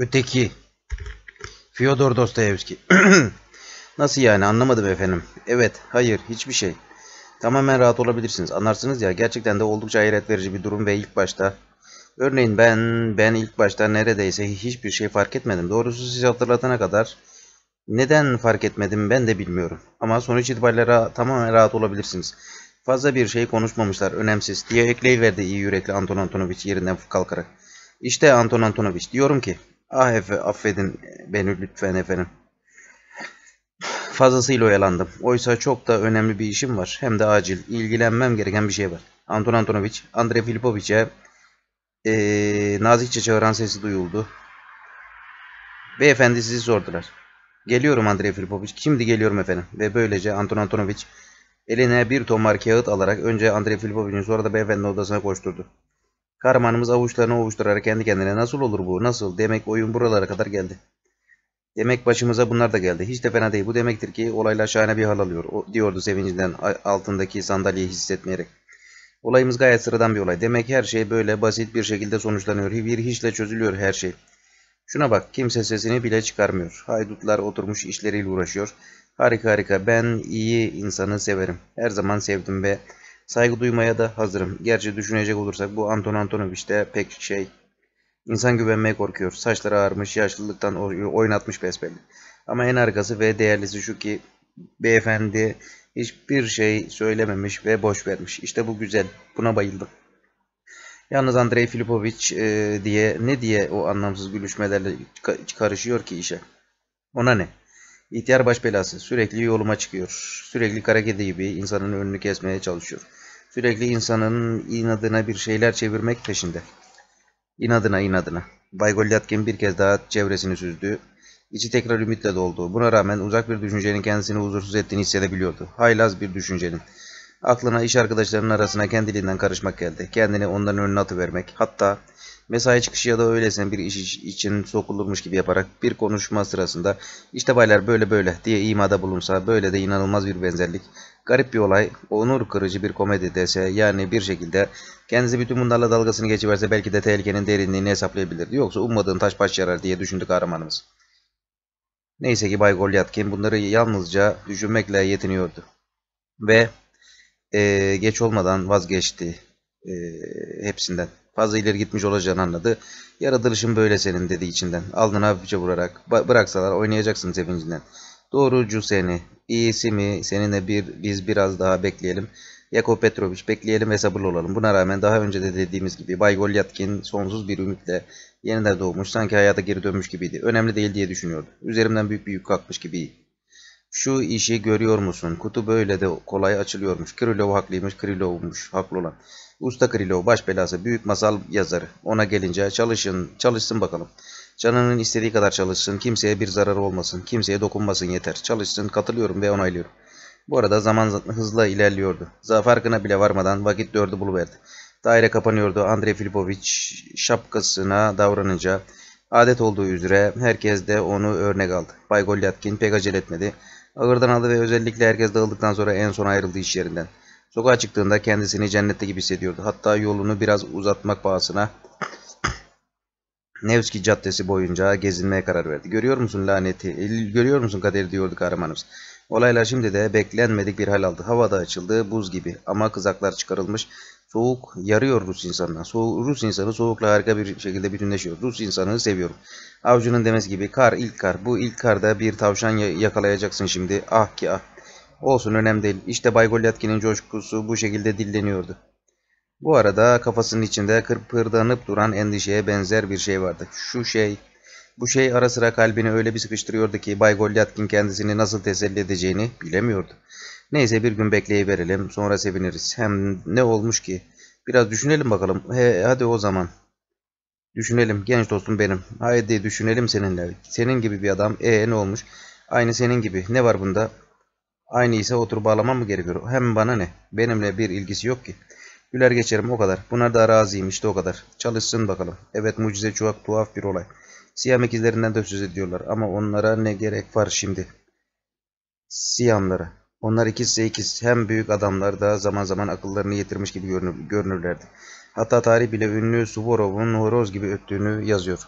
Öteki. Fyodor Dostoyevski. Nasıl yani anlamadım efendim. Evet, hayır, hiçbir şey. Tamamen rahat olabilirsiniz. Anlarsınız ya gerçekten de oldukça hayret verici bir durum ve ilk başta Örneğin ben ben ilk başta neredeyse hiçbir şey fark etmedim. Doğrusu siz hatırlatana kadar neden fark etmedim ben de bilmiyorum. Ama sonuç itibariyle ra tamamen rahat olabilirsiniz. Fazla bir şey konuşmamışlar. Önemsiz diye ekleyiverdi iyi yürekli Anton Antonovich yerinden kalkarak. İşte Anton Antonovich diyorum ki Ah efe, affedin beni lütfen efendim. Fazlasıyla oyalandım. Oysa çok da önemli bir işim var. Hem de acil. ilgilenmem gereken bir şey var. Anton Antonovich, Andrei Filipoviç'e e, nazikçe çağıran sesi duyuldu. Beyefendi sizi sordular. Geliyorum Andrei Filipoviç. Şimdi geliyorum efendim. Ve böylece Anton Antonovich eline bir tomar kağıt alarak önce Andrei Filipoviç'in sonra da beyefendi odasına koşturdu. Kahramanımız avuçlarını ovuşturarak kendi kendine nasıl olur bu nasıl demek oyun buralara kadar geldi. Demek başımıza bunlar da geldi. Hiç de fena değil. Bu demektir ki olaylar şahane bir hal alıyor o, diyordu sevincinden altındaki sandalyeyi hissetmeyerek. Olayımız gayet sıradan bir olay. Demek her şey böyle basit bir şekilde sonuçlanıyor. Bir hiçle çözülüyor her şey. Şuna bak kimse sesini bile çıkarmıyor. Haydutlar oturmuş işleriyle uğraşıyor. Harika harika ben iyi insanı severim. Her zaman sevdim ve Saygı duymaya da hazırım. Gerçi düşünecek olursak bu Anton Antonovich de pek şey. insan güvenmeye korkuyor. Saçları ağarmış, yaşlılıktan oynatmış besbelli. Ama en arkası ve değerlisi şu ki beyefendi hiçbir şey söylememiş ve boş vermiş. İşte bu güzel. Buna bayıldım. Yalnız Andrei Filipovic e, diye ne diye o anlamsız gülüşmelerle karışıyor ki işe. Ona ne? İhtiyar baş belası. Sürekli yoluma çıkıyor. Sürekli karakedi gibi insanın önünü kesmeye çalışıyor. Sürekli insanın inadına bir şeyler çevirmek peşinde. İnadına inadına. Bay Golyatkin bir kez daha çevresini süzdü. İçi tekrar ümitle doldu. Buna rağmen uzak bir düşüncenin kendisini huzursuz ettiğini hissedebiliyordu. Haylaz bir düşüncenin. Aklına iş arkadaşlarının arasına kendiliğinden karışmak geldi. Kendini onların önüne atıvermek. Hatta mesai çıkışı ya da öylesine bir iş için sokulurmuş gibi yaparak bir konuşma sırasında işte baylar böyle böyle diye imada bulunsa böyle de inanılmaz bir benzerlik, garip bir olay, onur kırıcı bir komedi dese yani bir şekilde kendisi bütün bunlarla dalgasını geçiverse belki de tehlikenin derinliğini hesaplayabilirdi. Yoksa ummadığın taş baş yarar diye düşündü kahramanımız. Neyse ki Bay Golyatkin bunları yalnızca düşünmekle yetiniyordu. Ve e, geç olmadan vazgeçti e, hepsinden. Fazla ileri gitmiş olacağını anladı. Yaratılışın böyle senin dedi içinden. Aldın hafifçe vurarak. Ba bıraksalar oynayacaksın sevincinden. Doğrucu seni. İyisi mi? Seninle bir, biz biraz daha bekleyelim. Yakov Petrovic bekleyelim ve sabırlı olalım. Buna rağmen daha önce de dediğimiz gibi Bay Golyatkin sonsuz bir ümitle yeniden doğmuş sanki hayata geri dönmüş gibiydi. Önemli değil diye düşünüyordu. Üzerimden büyük bir yük kalkmış gibi. Şu işi görüyor musun? Kutu böyle de kolay açılıyormuş. Krylov haklıymış, Krylov'muş haklı olan. Usta Krilo baş belası büyük masal yazarı. Ona gelince çalışın, çalışsın bakalım. Canının istediği kadar çalışsın, kimseye bir zararı olmasın, kimseye dokunmasın yeter. Çalışsın, katılıyorum ve onaylıyorum. Bu arada zaman hızla ilerliyordu. Farkına bile varmadan vakit dördü buluverdi. Daire kapanıyordu. Andrei Filipovic şapkasına davranınca adet olduğu üzere herkes de onu örnek aldı. Bay Golyatkin pek acele etmedi. Ağırdan aldı ve özellikle herkes dağıldıktan sonra en son ayrıldı iş yerinden. Sokağa çıktığında kendisini cennette gibi hissediyordu. Hatta yolunu biraz uzatmak pahasına Nevski Caddesi boyunca gezinmeye karar verdi. Görüyor musun laneti, e, görüyor musun kaderi diyordu kahramanımız. Olaylar şimdi de beklenmedik bir hal aldı. Havada açıldı, buz gibi ama kızaklar çıkarılmış. Soğuk yarıyor Rus insanına. Soğuk, Rus insanı soğukla harika bir şekilde bütünleşiyor. Rus insanını seviyorum. Avcunun demesi gibi kar ilk kar. Bu ilk karda bir tavşan yakalayacaksın şimdi. Ah ki ah. Olsun önemli değil. İşte Bay Golyatkin'in coşkusu bu şekilde dilleniyordu. Bu arada kafasının içinde kırpırdanıp duran endişeye benzer bir şey vardı. Şu şey, bu şey ara sıra kalbini öyle bir sıkıştırıyordu ki Bay Golyatkin kendisini nasıl teselli edeceğini bilemiyordu. Neyse bir gün bekleyiverelim sonra seviniriz. Hem ne olmuş ki? Biraz düşünelim bakalım. He, hadi o zaman. Düşünelim genç dostum benim. Haydi düşünelim seninle. Senin gibi bir adam. E ne olmuş? Aynı senin gibi. Ne var bunda? Aynı ise otur bağlama mı gerekiyor? Hem bana ne? Benimle bir ilgisi yok ki. Güler geçerim o kadar. Buna da razıyım işte o kadar. Çalışsın bakalım. Evet mucize çuvak tuhaf bir olay. Siyam ikizlerinden de söz ediyorlar ama onlara ne gerek var şimdi? Siyamlara. Onlar ikizse ikiz. Hem büyük adamlar da zaman zaman akıllarını yitirmiş gibi görünür, görünürlerdi. Hatta tarih bile ünlü Suvorov'un horoz gibi öttüğünü yazıyor.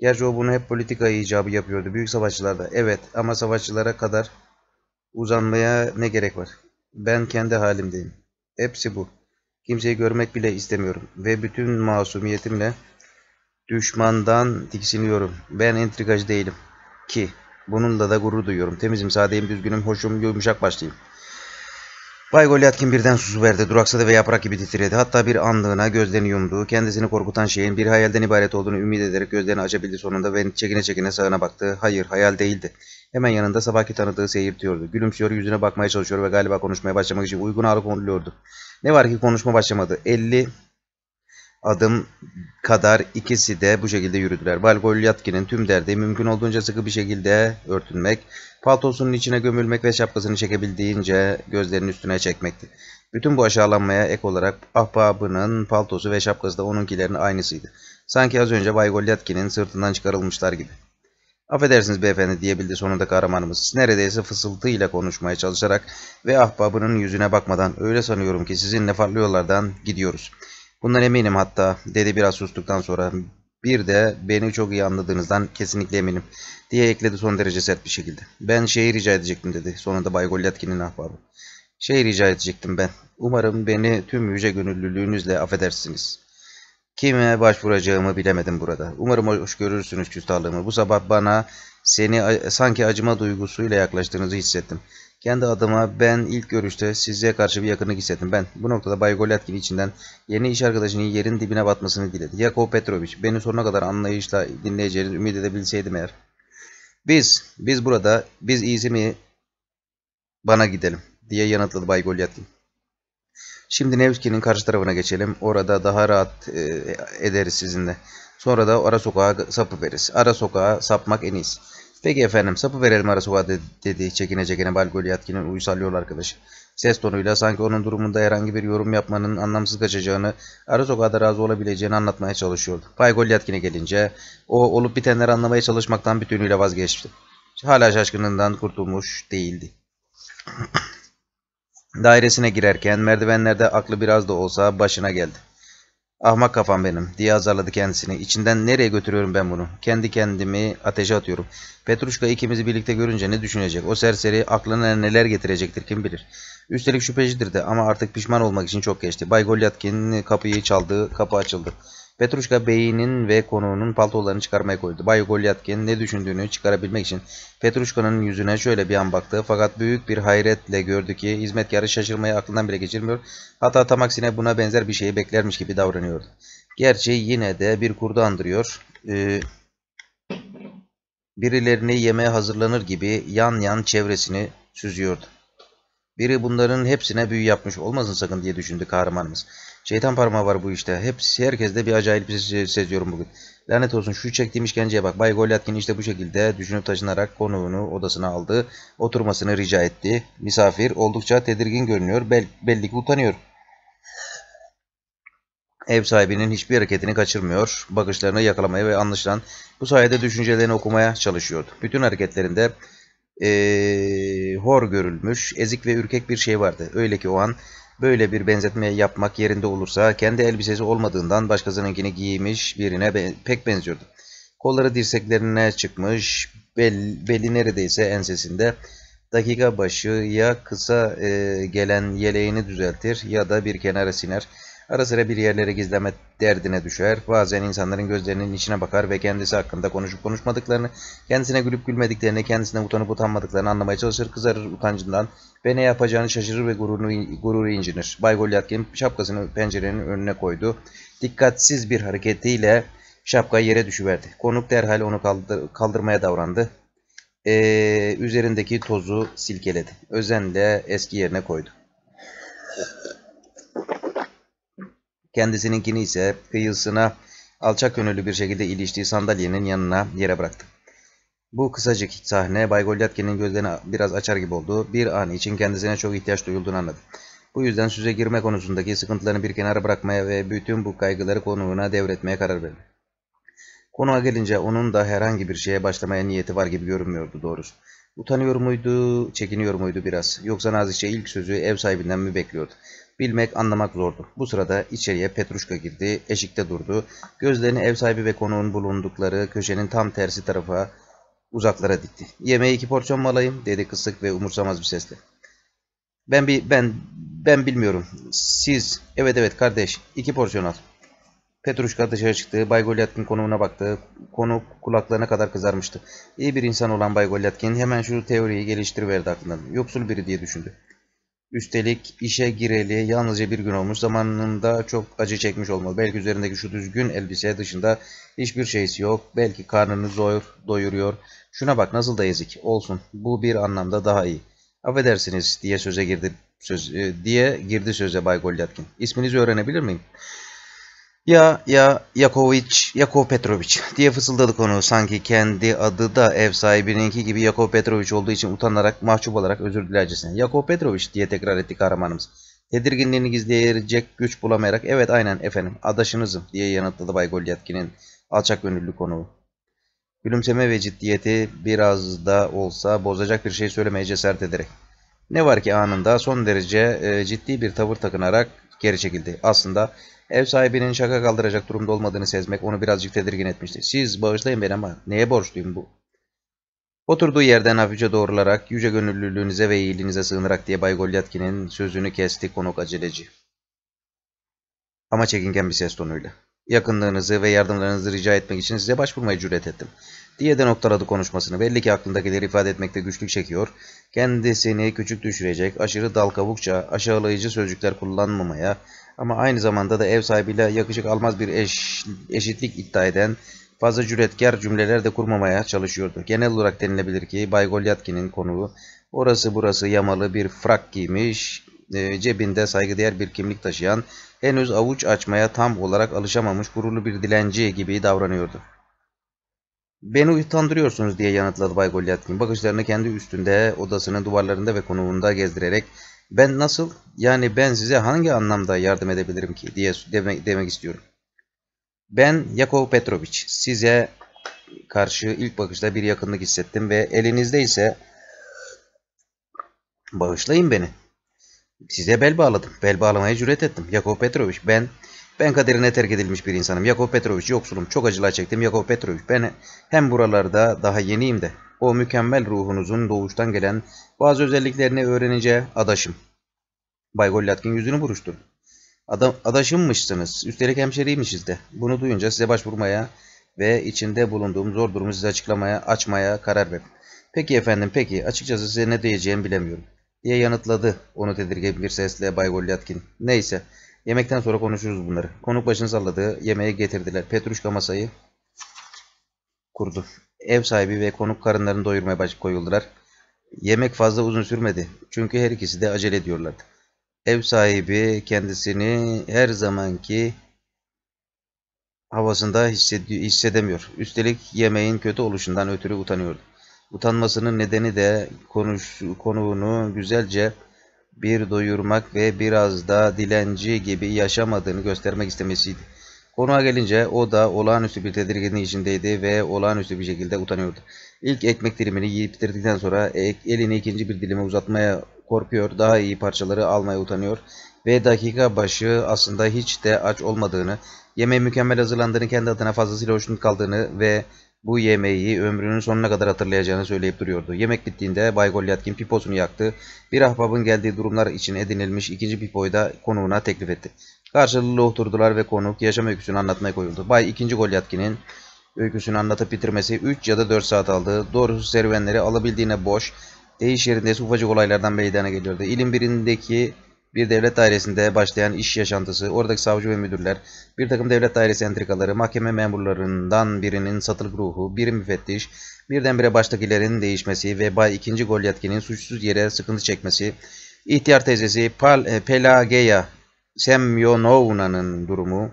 Gerçi o bunu hep politika icabı yapıyordu. Büyük savaşçılarda evet ama savaşçılara kadar Uzanmaya ne gerek var? Ben kendi halimdeyim. Hepsi bu. Kimseyi görmek bile istemiyorum. Ve bütün masumiyetimle düşmandan tiksiniyorum. Ben entrikacı değilim. Ki bununla da gurur duyuyorum. Temizim, sadeyim, düzgünüm, hoşum, yumuşak başlayayım. Bay Golyatkin birden susuverdi, duraksadı ve yaprak gibi titredi. Hatta bir anlığına gözlerini yumdu. Kendisini korkutan şeyin bir hayalden ibaret olduğunu ümit ederek gözlerini açabildi sonunda ve çekine çekine sağına baktı. Hayır, hayal değildi. Hemen yanında sabahki tanıdığı seyirtiyordu. Gülümsüyor, yüzüne bakmaya çalışıyor ve galiba konuşmaya başlamak için uygun ağrı konuluyordu. Ne var ki konuşma başlamadı. 50 adım kadar ikisi de bu şekilde yürüdüler. Valgolyatkin'in tüm derdi mümkün olduğunca sıkı bir şekilde örtünmek, paltosunun içine gömülmek ve şapkasını çekebildiğince gözlerinin üstüne çekmekti. Bütün bu aşağılanmaya ek olarak ahbabının paltosu ve şapkası da onunkilerin aynısıydı. Sanki az önce Bay Golyatkin'in sırtından çıkarılmışlar gibi. Affedersiniz beyefendi diyebildi sonunda kahramanımız. Neredeyse fısıltıyla konuşmaya çalışarak ve ahbabının yüzüne bakmadan öyle sanıyorum ki sizin farklı yollardan gidiyoruz. Bundan eminim hatta dedi biraz sustuktan sonra. Bir de beni çok iyi anladığınızdan kesinlikle eminim diye ekledi son derece sert bir şekilde. Ben şeyi rica edecektim dedi sonunda Bay Golyatkin'in ahbabı. Şey rica edecektim ben. Umarım beni tüm yüce gönüllülüğünüzle affedersiniz. Kime başvuracağımı bilemedim burada. Umarım hoş görürsünüz küstahlığımı. Bu sabah bana seni sanki acıma duygusuyla yaklaştığınızı hissettim. Kendi adıma ben ilk görüşte size karşı bir yakınlık hissettim. Ben bu noktada Bay Golyat gibi içinden yeni iş arkadaşının yerin dibine batmasını diledi. Yakov Petrovic beni sonuna kadar anlayışla dinleyeceğini ümit edebilseydim eğer. Biz, biz burada, biz iyisi mi bana gidelim diye yanıtladı Bay Golyatkin. Şimdi Nevski'nin karşı tarafına geçelim. Orada daha rahat e, ederiz sizinle. Sonra da ara sokağa sapı veririz. Ara sokağa sapmak en iyisi. Peki efendim sapı verelim ara sokağa dedi, dedi çekine çekine Balgoliatkinin uysal yol arkadaşı. Ses tonuyla sanki onun durumunda herhangi bir yorum yapmanın anlamsız kaçacağını, ara sokağa da razı olabileceğini anlatmaya çalışıyordu. Bay Goliatkine gelince o olup bitenleri anlamaya çalışmaktan bütünüyle vazgeçti. Hala şaşkınlığından kurtulmuş değildi. Dairesine girerken merdivenlerde aklı biraz da olsa başına geldi. Ahmak kafam benim diye azarladı kendisini. İçinden nereye götürüyorum ben bunu? Kendi kendimi ateşe atıyorum. Petruşka ikimizi birlikte görünce ne düşünecek? O serseri aklına neler getirecektir kim bilir. Üstelik şüphecidir de ama artık pişman olmak için çok geçti. Bay Golyatkin kapıyı çaldı, kapı açıldı. Petrushka beyinin ve konuğunun paltolarını çıkarmaya koydu. Bay Golyatkin ne düşündüğünü çıkarabilmek için Petrushka'nın yüzüne şöyle bir an baktı. Fakat büyük bir hayretle gördü ki hizmetkarı şaşırmayı aklından bile geçirmiyor. Hatta tam aksine buna benzer bir şeyi beklermiş gibi davranıyordu. Gerçi yine de bir kurdu andırıyor. Ee, birilerini yemeğe hazırlanır gibi yan yan çevresini süzüyordu. Biri bunların hepsine büyü yapmış olmasın sakın diye düşündü kahramanımız. Şeytan parmağı var bu işte. Hepsi herkeste bir acayip bir seziyorum bugün. Lanet olsun şu çektiğim işkenceye bak. Bay Golyatkin işte bu şekilde düşünüp taşınarak konuğunu odasına aldı. Oturmasını rica etti. Misafir oldukça tedirgin görünüyor. Bel belli ki utanıyor. Ev sahibinin hiçbir hareketini kaçırmıyor. Bakışlarını yakalamaya ve anlaşılan bu sayede düşüncelerini okumaya çalışıyordu. Bütün hareketlerinde ee, hor görülmüş, ezik ve ürkek bir şey vardı. Öyle ki o an Böyle bir benzetme yapmak yerinde olursa kendi elbisesi olmadığından başkasınınkini giymiş birine be pek benziyordu. Kolları dirseklerine çıkmış, bel beli neredeyse ensesinde. Dakika başı ya kısa e, gelen yeleğini düzeltir ya da bir kenara siner. Ara sıra bir yerlere gizleme derdine düşer. Bazen insanların gözlerinin içine bakar ve kendisi hakkında konuşup konuşmadıklarını, kendisine gülüp gülmediklerini, kendisine utanıp utanmadıklarını anlamaya çalışır, kızarır utancından ve ne yapacağını şaşırır ve gururunu, gururu incinir. Bay Golyatkin şapkasını pencerenin önüne koydu. Dikkatsiz bir hareketiyle şapka yere düşüverdi. Konuk derhal onu kaldır, kaldırmaya davrandı. Ee, üzerindeki tozu silkeledi. Özenle eski yerine koydu. Kendisininkini ise kıyısına alçak gönüllü bir şekilde iliştiği sandalyenin yanına yere bıraktı. Bu kısacık sahne Bay Golyatkin'in gözlerini biraz açar gibi oldu. Bir an için kendisine çok ihtiyaç duyulduğunu anladı. Bu yüzden süze girme konusundaki sıkıntılarını bir kenara bırakmaya ve bütün bu kaygıları konuğuna devretmeye karar verdi. Konuğa gelince onun da herhangi bir şeye başlamaya niyeti var gibi görünmüyordu doğrusu. Utanıyor muydu, çekiniyor muydu biraz? Yoksa nazikçe ilk sözü ev sahibinden mi bekliyordu? bilmek, anlamak zordu. Bu sırada içeriye Petruşka girdi, eşikte durdu. Gözlerini ev sahibi ve konuğun bulundukları köşenin tam tersi tarafa uzaklara dikti. Yemeği iki porsiyon mu alayım dedi kısık ve umursamaz bir sesle. Ben bir ben ben bilmiyorum. Siz evet evet kardeş iki porsiyon al. Petruşka dışarı çıktı. Bay Golyatkin konuğuna baktı. Konu kulaklarına kadar kızarmıştı. İyi bir insan olan Bay Golyatkin hemen şu teoriyi geliştiriverdi aklından. Yoksul biri diye düşündü. Üstelik işe gireli yalnızca bir gün olmuş zamanında çok acı çekmiş olmalı. Belki üzerindeki şu düzgün elbise dışında hiçbir şeysi yok. Belki karnını zor doyuruyor. Şuna bak nasıl da ezik. Olsun bu bir anlamda daha iyi. Affedersiniz diye söze girdi söz, e, diye girdi söze Bay Golyatkin. İsminizi öğrenebilir miyim? Ya ya Yakoviç, Yakov Petroviç diye fısıldadı konu. Sanki kendi adı da ev sahibininki gibi Yakov Petroviç olduğu için utanarak, mahcup olarak özür dilercesine. Yakov Petroviç diye tekrar etti kahramanımız. Tedirginliğini gizleyecek güç bulamayarak evet aynen efendim adaşınızım diye yanıtladı Bay Golyatkin'in alçak gönüllü konuğu. Gülümseme ve ciddiyeti biraz da olsa bozacak bir şey söylemeye cesaret ederek. Ne var ki anında son derece e, ciddi bir tavır takınarak geri çekildi. Aslında Ev sahibinin şaka kaldıracak durumda olmadığını sezmek onu birazcık tedirgin etmişti. Siz bağışlayın beni ama neye borçluyum bu? Oturduğu yerden hafifçe doğrularak, yüce gönüllülüğünüze ve iyiliğinize sığınarak diye Bay Golyatkin'in sözünü kesti konuk aceleci. Ama çekingen bir ses tonuyla. Yakınlığınızı ve yardımlarınızı rica etmek için size başvurmaya cüret ettim. Diye de noktaladı konuşmasını. Belli ki aklındakileri ifade etmekte güçlük çekiyor. Kendisini küçük düşürecek, aşırı dal kavukça, aşağılayıcı sözcükler kullanmamaya, ama aynı zamanda da ev sahibiyle yakışık almaz bir eş, eşitlik iddia eden fazla cüretkar cümleler de kurmamaya çalışıyordu. Genel olarak denilebilir ki Bay Golyatkin'in konuğu orası burası yamalı bir frak giymiş, e, cebinde saygıdeğer bir kimlik taşıyan, henüz avuç açmaya tam olarak alışamamış gururlu bir dilenci gibi davranıyordu. Beni utandırıyorsunuz diye yanıtladı Bay Golyatkin. Bakışlarını kendi üstünde, odasının duvarlarında ve konuğunda gezdirerek ben nasıl yani ben size hangi anlamda yardım edebilirim ki diye demek, demek istiyorum. Ben Yakov Petrovic size karşı ilk bakışta bir yakınlık hissettim ve elinizde ise bağışlayın beni. Size bel bağladım. Bel bağlamaya cüret ettim. Yakov Petrovic ben ben kaderine terk edilmiş bir insanım. Yakov Petrovic yoksulum. Çok acılar çektim. Yakov Petrovic ben hem buralarda daha yeniyim de o mükemmel ruhunuzun doğuştan gelen bazı özelliklerini öğrenince adaşım. Bay Gollatkin yüzünü buruşturdu. Adam, adaşımmışsınız. Üstelik hemşeriymişiz de. Bunu duyunca size başvurmaya ve içinde bulunduğum zor durumu size açıklamaya, açmaya karar verdim. Peki efendim peki. Açıkçası size ne diyeceğimi bilemiyorum. Diye yanıtladı onu tedirgin bir sesle Bay Gollatkin. Neyse. Yemekten sonra konuşuruz bunları. Konuk başını salladı. Yemeği getirdiler. Petruşka masayı kurdu. Ev sahibi ve konuk karınlarını doyurmaya baş koyuldular. Yemek fazla uzun sürmedi. Çünkü her ikisi de acele ediyorlardı. Ev sahibi kendisini her zamanki havasında hissedemiyor. Üstelik yemeğin kötü oluşundan ötürü utanıyordu. Utanmasının nedeni de konuş, konuğunu güzelce bir doyurmak ve biraz da dilenci gibi yaşamadığını göstermek istemesiydi. Konuğa gelince o da olağanüstü bir tedirginliği içindeydi ve olağanüstü bir şekilde utanıyordu. İlk ekmek dilimini yiyip bitirdikten sonra elini ikinci bir dilime uzatmaya korkuyor, daha iyi parçaları almaya utanıyor ve dakika başı aslında hiç de aç olmadığını, yemeği mükemmel hazırlandığını, kendi adına fazlasıyla hoşnut kaldığını ve bu yemeği ömrünün sonuna kadar hatırlayacağını söyleyip duruyordu. Yemek bittiğinde Bay Goliatkin piposunu yaktı. Bir ahbabın geldiği durumlar için edinilmiş ikinci pipoyu da konuğuna teklif etti. Karşılıklı oturdular ve konuk yaşam öyküsünü anlatmaya koyuldu. Bay ikinci Goliatkin'in öyküsünü anlatıp bitirmesi 3 ya da 4 saat aldı. Doğrusu serüvenleri alabildiğine boş, değiş yerinde ise ufacık olaylardan meydana geliyordu. İlim birindeki bir devlet dairesinde başlayan iş yaşantısı, oradaki savcı ve müdürler, bir takım devlet dairesi entrikaları, mahkeme memurlarından birinin satılık ruhu, bir müfettiş, birdenbire baştakilerin değişmesi ve Bay 2. Golyatkinin suçsuz yere sıkıntı çekmesi, ihtiyar teyzesi Pal e, Pelageya Semyonovna'nın durumu,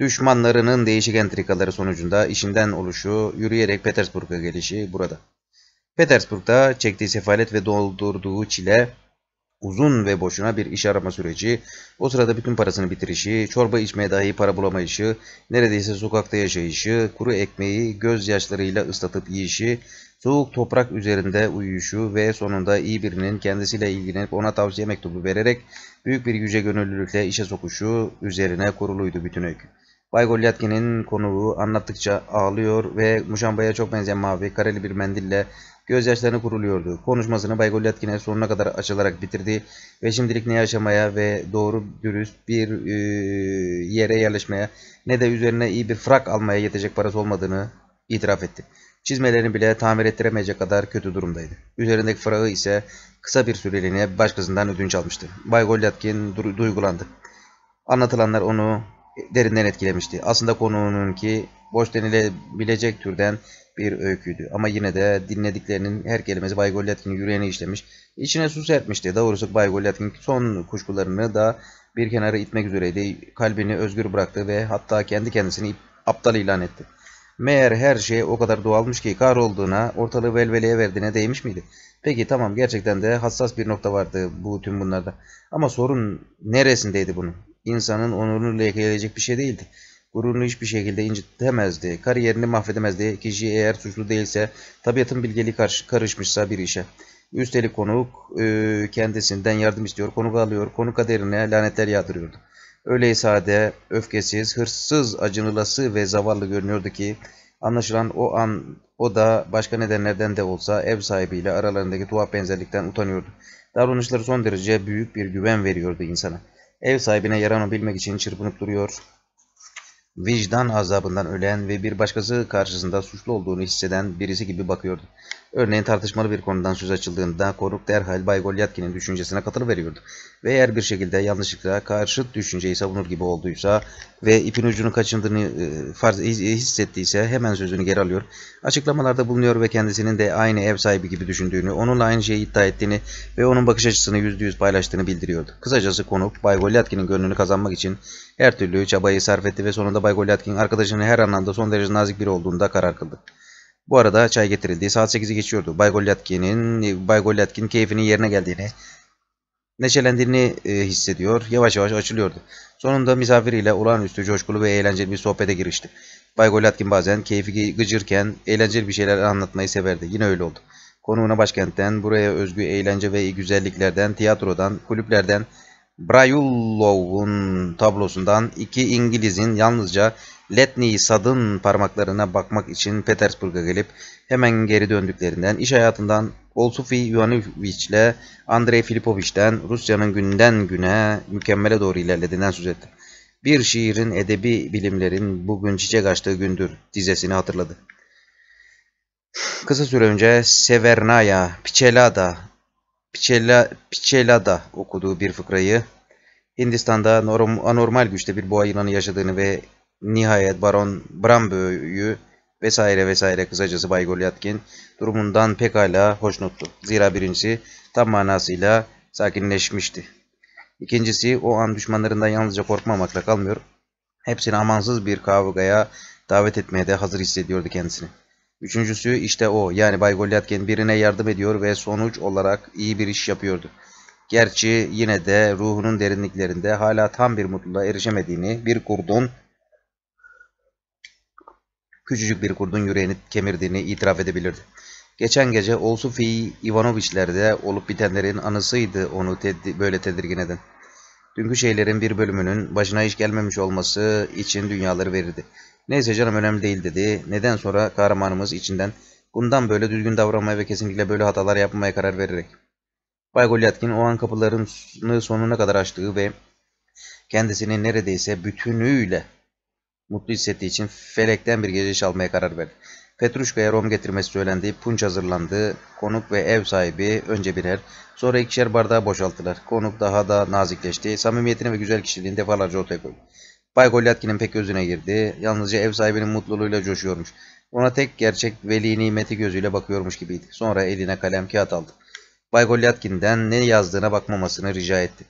düşmanlarının değişik entrikaları sonucunda işinden oluşu, yürüyerek Petersburg'a gelişi burada. Petersburg'da çektiği sefalet ve doldurduğu çile uzun ve boşuna bir iş arama süreci, o sırada bütün parasını bitirişi, çorba içmeye dahi para bulamayışı, neredeyse sokakta yaşayışı, kuru ekmeği gözyaşlarıyla ıslatıp yiyişi, soğuk toprak üzerinde uyuyuşu ve sonunda iyi birinin kendisiyle ilgilenip ona tavsiye mektubu vererek büyük bir yüce gönüllülükle işe sokuşu üzerine kuruluydu bütün öykü. Bay Golyatkin'in konuğu anlattıkça ağlıyor ve muşambaya çok benzeyen mavi kareli bir mendille gözyaşlarını kuruluyordu. Konuşmasını Bay Golyatkin'e sonuna kadar açılarak bitirdi ve şimdilik ne yaşamaya ve doğru dürüst bir e, yere yerleşmeye ne de üzerine iyi bir frak almaya yetecek parası olmadığını itiraf etti. Çizmelerini bile tamir ettiremeyecek kadar kötü durumdaydı. Üzerindeki frakı ise kısa bir süreliğine başkasından ödünç almıştı. Bay Golyatkin duygulandı. Anlatılanlar onu derinden etkilemişti. Aslında konunun ki boş denilebilecek türden bir öyküydü. Ama yine de dinlediklerinin her kelimesi Bay Golyatkin'in yüreğine işlemiş. İçine su serpmişti. Doğrusu Bay Golyatkin son kuşkularını da bir kenara itmek üzereydi. Kalbini özgür bıraktı ve hatta kendi kendisini aptal ilan etti. Meğer her şey o kadar doğalmış ki kar olduğuna, ortalığı velveleye verdiğine değmiş miydi? Peki tamam gerçekten de hassas bir nokta vardı bu tüm bunlarda. Ama sorun neresindeydi bunun? insanın onurunu lekeleyecek bir şey değildi. Gururunu hiçbir şekilde incitemezdi, kariyerini mahvedemezdi. Kişi eğer suçlu değilse, tabiatın bilgeliği karışmışsa bir işe. Üstelik konuk e, kendisinden yardım istiyor, konuk alıyor, konuk kaderine lanetler yağdırıyordu. Öyle sade, öfkesiz, hırsız, acınılası ve zavallı görünüyordu ki anlaşılan o an o da başka nedenlerden de olsa ev sahibiyle aralarındaki tuhaf benzerlikten utanıyordu. Davranışları son derece büyük bir güven veriyordu insana. Ev sahibine yaranı bilmek için çırpınıp duruyor. Vicdan azabından ölen ve bir başkası karşısında suçlu olduğunu hisseden birisi gibi bakıyordu. Örneğin tartışmalı bir konudan söz açıldığında konuk derhal Bay Golyatkin'in düşüncesine katılıveriyordu. Ve eğer bir şekilde yanlışlıkla karşıt düşünceyi savunur gibi olduysa ve ipin ucunu kaçındığını e, farz e, hissettiyse hemen sözünü geri alıyor. Açıklamalarda bulunuyor ve kendisinin de aynı ev sahibi gibi düşündüğünü, onunla aynı şeyi iddia ettiğini ve onun bakış açısını %100 paylaştığını bildiriyordu. Kısacası konuk Bay Golyatkin'in gönlünü kazanmak için her türlü çabayı sarf etti ve sonunda Bay Golyatkin arkadaşının her anlamda son derece nazik biri olduğunda karar kıldı. Bu arada çay getirildi. Saat 8'i geçiyordu. Bay Golyatkin'in Bay Golyatkin keyfinin yerine geldiğini, neşelendiğini e, hissediyor. Yavaş yavaş açılıyordu. Sonunda misafiriyle olağanüstü coşkulu ve eğlenceli bir sohbete girişti. Bay Golyatkin bazen keyfi gıcırken eğlenceli bir şeyler anlatmayı severdi. Yine öyle oldu. Konuğuna başkentten, buraya özgü eğlence ve güzelliklerden, tiyatrodan, kulüplerden, Brayulov'un tablosundan iki İngiliz'in yalnızca Letni Sad'ın parmaklarına bakmak için Petersburg'a gelip hemen geri döndüklerinden iş hayatından Olsufi Yuanovic ile Andrei Filipoviç'ten Rusya'nın günden güne mükemmele doğru ilerlediğinden söz etti. Bir şiirin edebi bilimlerin bugün çiçek açtığı gündür dizesini hatırladı. Kısa süre önce Severnaya, Pichelada, Pichela, Pichelada okuduğu bir fıkrayı Hindistan'da anormal güçte bir boğa yılanı yaşadığını ve Nihayet Baron Brambo'yu vesaire vesaire kısacası Bay Golyatkin durumundan pekala hoşnuttu. Zira birincisi tam manasıyla sakinleşmişti. İkincisi o an düşmanlarından yalnızca korkmamakla kalmıyor. Hepsini amansız bir kavgaya davet etmeye de hazır hissediyordu kendisini. Üçüncüsü işte o yani Bay Golyatkin birine yardım ediyor ve sonuç olarak iyi bir iş yapıyordu. Gerçi yine de ruhunun derinliklerinde hala tam bir mutluluğa erişemediğini bir kurdun küçücük bir kurdun yüreğini kemirdiğini itiraf edebilirdi. Geçen gece Olsufi İvanoviçlerde olup bitenlerin anısıydı onu tedi böyle tedirgin eden. Dünkü şeylerin bir bölümünün başına iş gelmemiş olması için dünyaları verirdi. Neyse canım önemli değil dedi. Neden sonra kahramanımız içinden bundan böyle düzgün davranmaya ve kesinlikle böyle hatalar yapmaya karar vererek. Bay Golyatkin o an kapılarını sonuna kadar açtığı ve kendisini neredeyse bütünüyle mutlu hissettiği için Felek'ten bir gece almaya karar verdi. Petruşka'ya Rom getirmesi söylendi, punç hazırlandı, konuk ve ev sahibi önce birer, sonra ikişer bardağı boşalttılar. Konuk daha da nazikleşti, samimiyetini ve güzel kişiliğini defalarca ortaya koydu. Bay Golyatkin'in pek gözüne girdi, yalnızca ev sahibinin mutluluğuyla coşuyormuş. Ona tek gerçek veli nimeti gözüyle bakıyormuş gibiydi. Sonra eline kalem kağıt aldı. Bay Golyatkin'den ne yazdığına bakmamasını rica etti.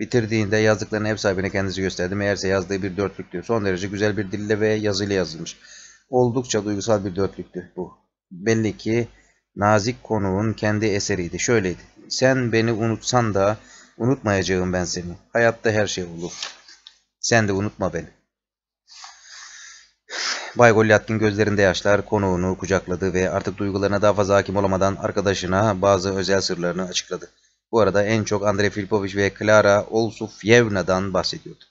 Bitirdiğinde yazdıklarının ev sahibine kendisi gösterdi. Meğerse yazdığı bir dörtlüktü. Son derece güzel bir dille ve yazıyla yazılmış. Oldukça duygusal bir dörtlüktü bu. Belli ki nazik konuğun kendi eseriydi. Şöyleydi. Sen beni unutsan da unutmayacağım ben seni. Hayatta her şey olur. Sen de unutma beni. Bay Golyatkin gözlerinde yaşlar konuğunu kucakladı ve artık duygularına daha fazla hakim olamadan arkadaşına bazı özel sırlarını açıkladı. Bu arada en çok Andrei Filipovic ve Klara Olsufyevna'dan bahsediyordu.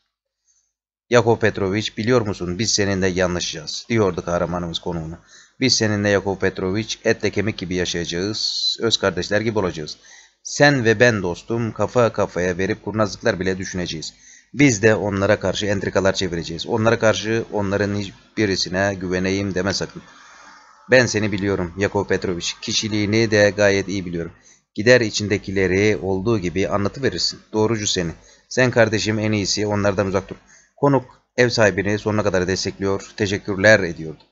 Yakov Petrovic biliyor musun biz seninle yanlışacağız diyordu kahramanımız konuğuna. Biz seninle Yakov Petrovic etle kemik gibi yaşayacağız, öz kardeşler gibi olacağız. Sen ve ben dostum kafa kafaya verip kurnazlıklar bile düşüneceğiz. Biz de onlara karşı entrikalar çevireceğiz. Onlara karşı onların hiçbirisine güveneyim deme sakın. Ben seni biliyorum Yakov Petrovic. Kişiliğini de gayet iyi biliyorum. Gider içindekileri olduğu gibi anlatı verirsin. Doğrucu seni. Sen kardeşim en iyisi onlardan uzak dur. Konuk ev sahibini sonuna kadar destekliyor, teşekkürler ediyordu.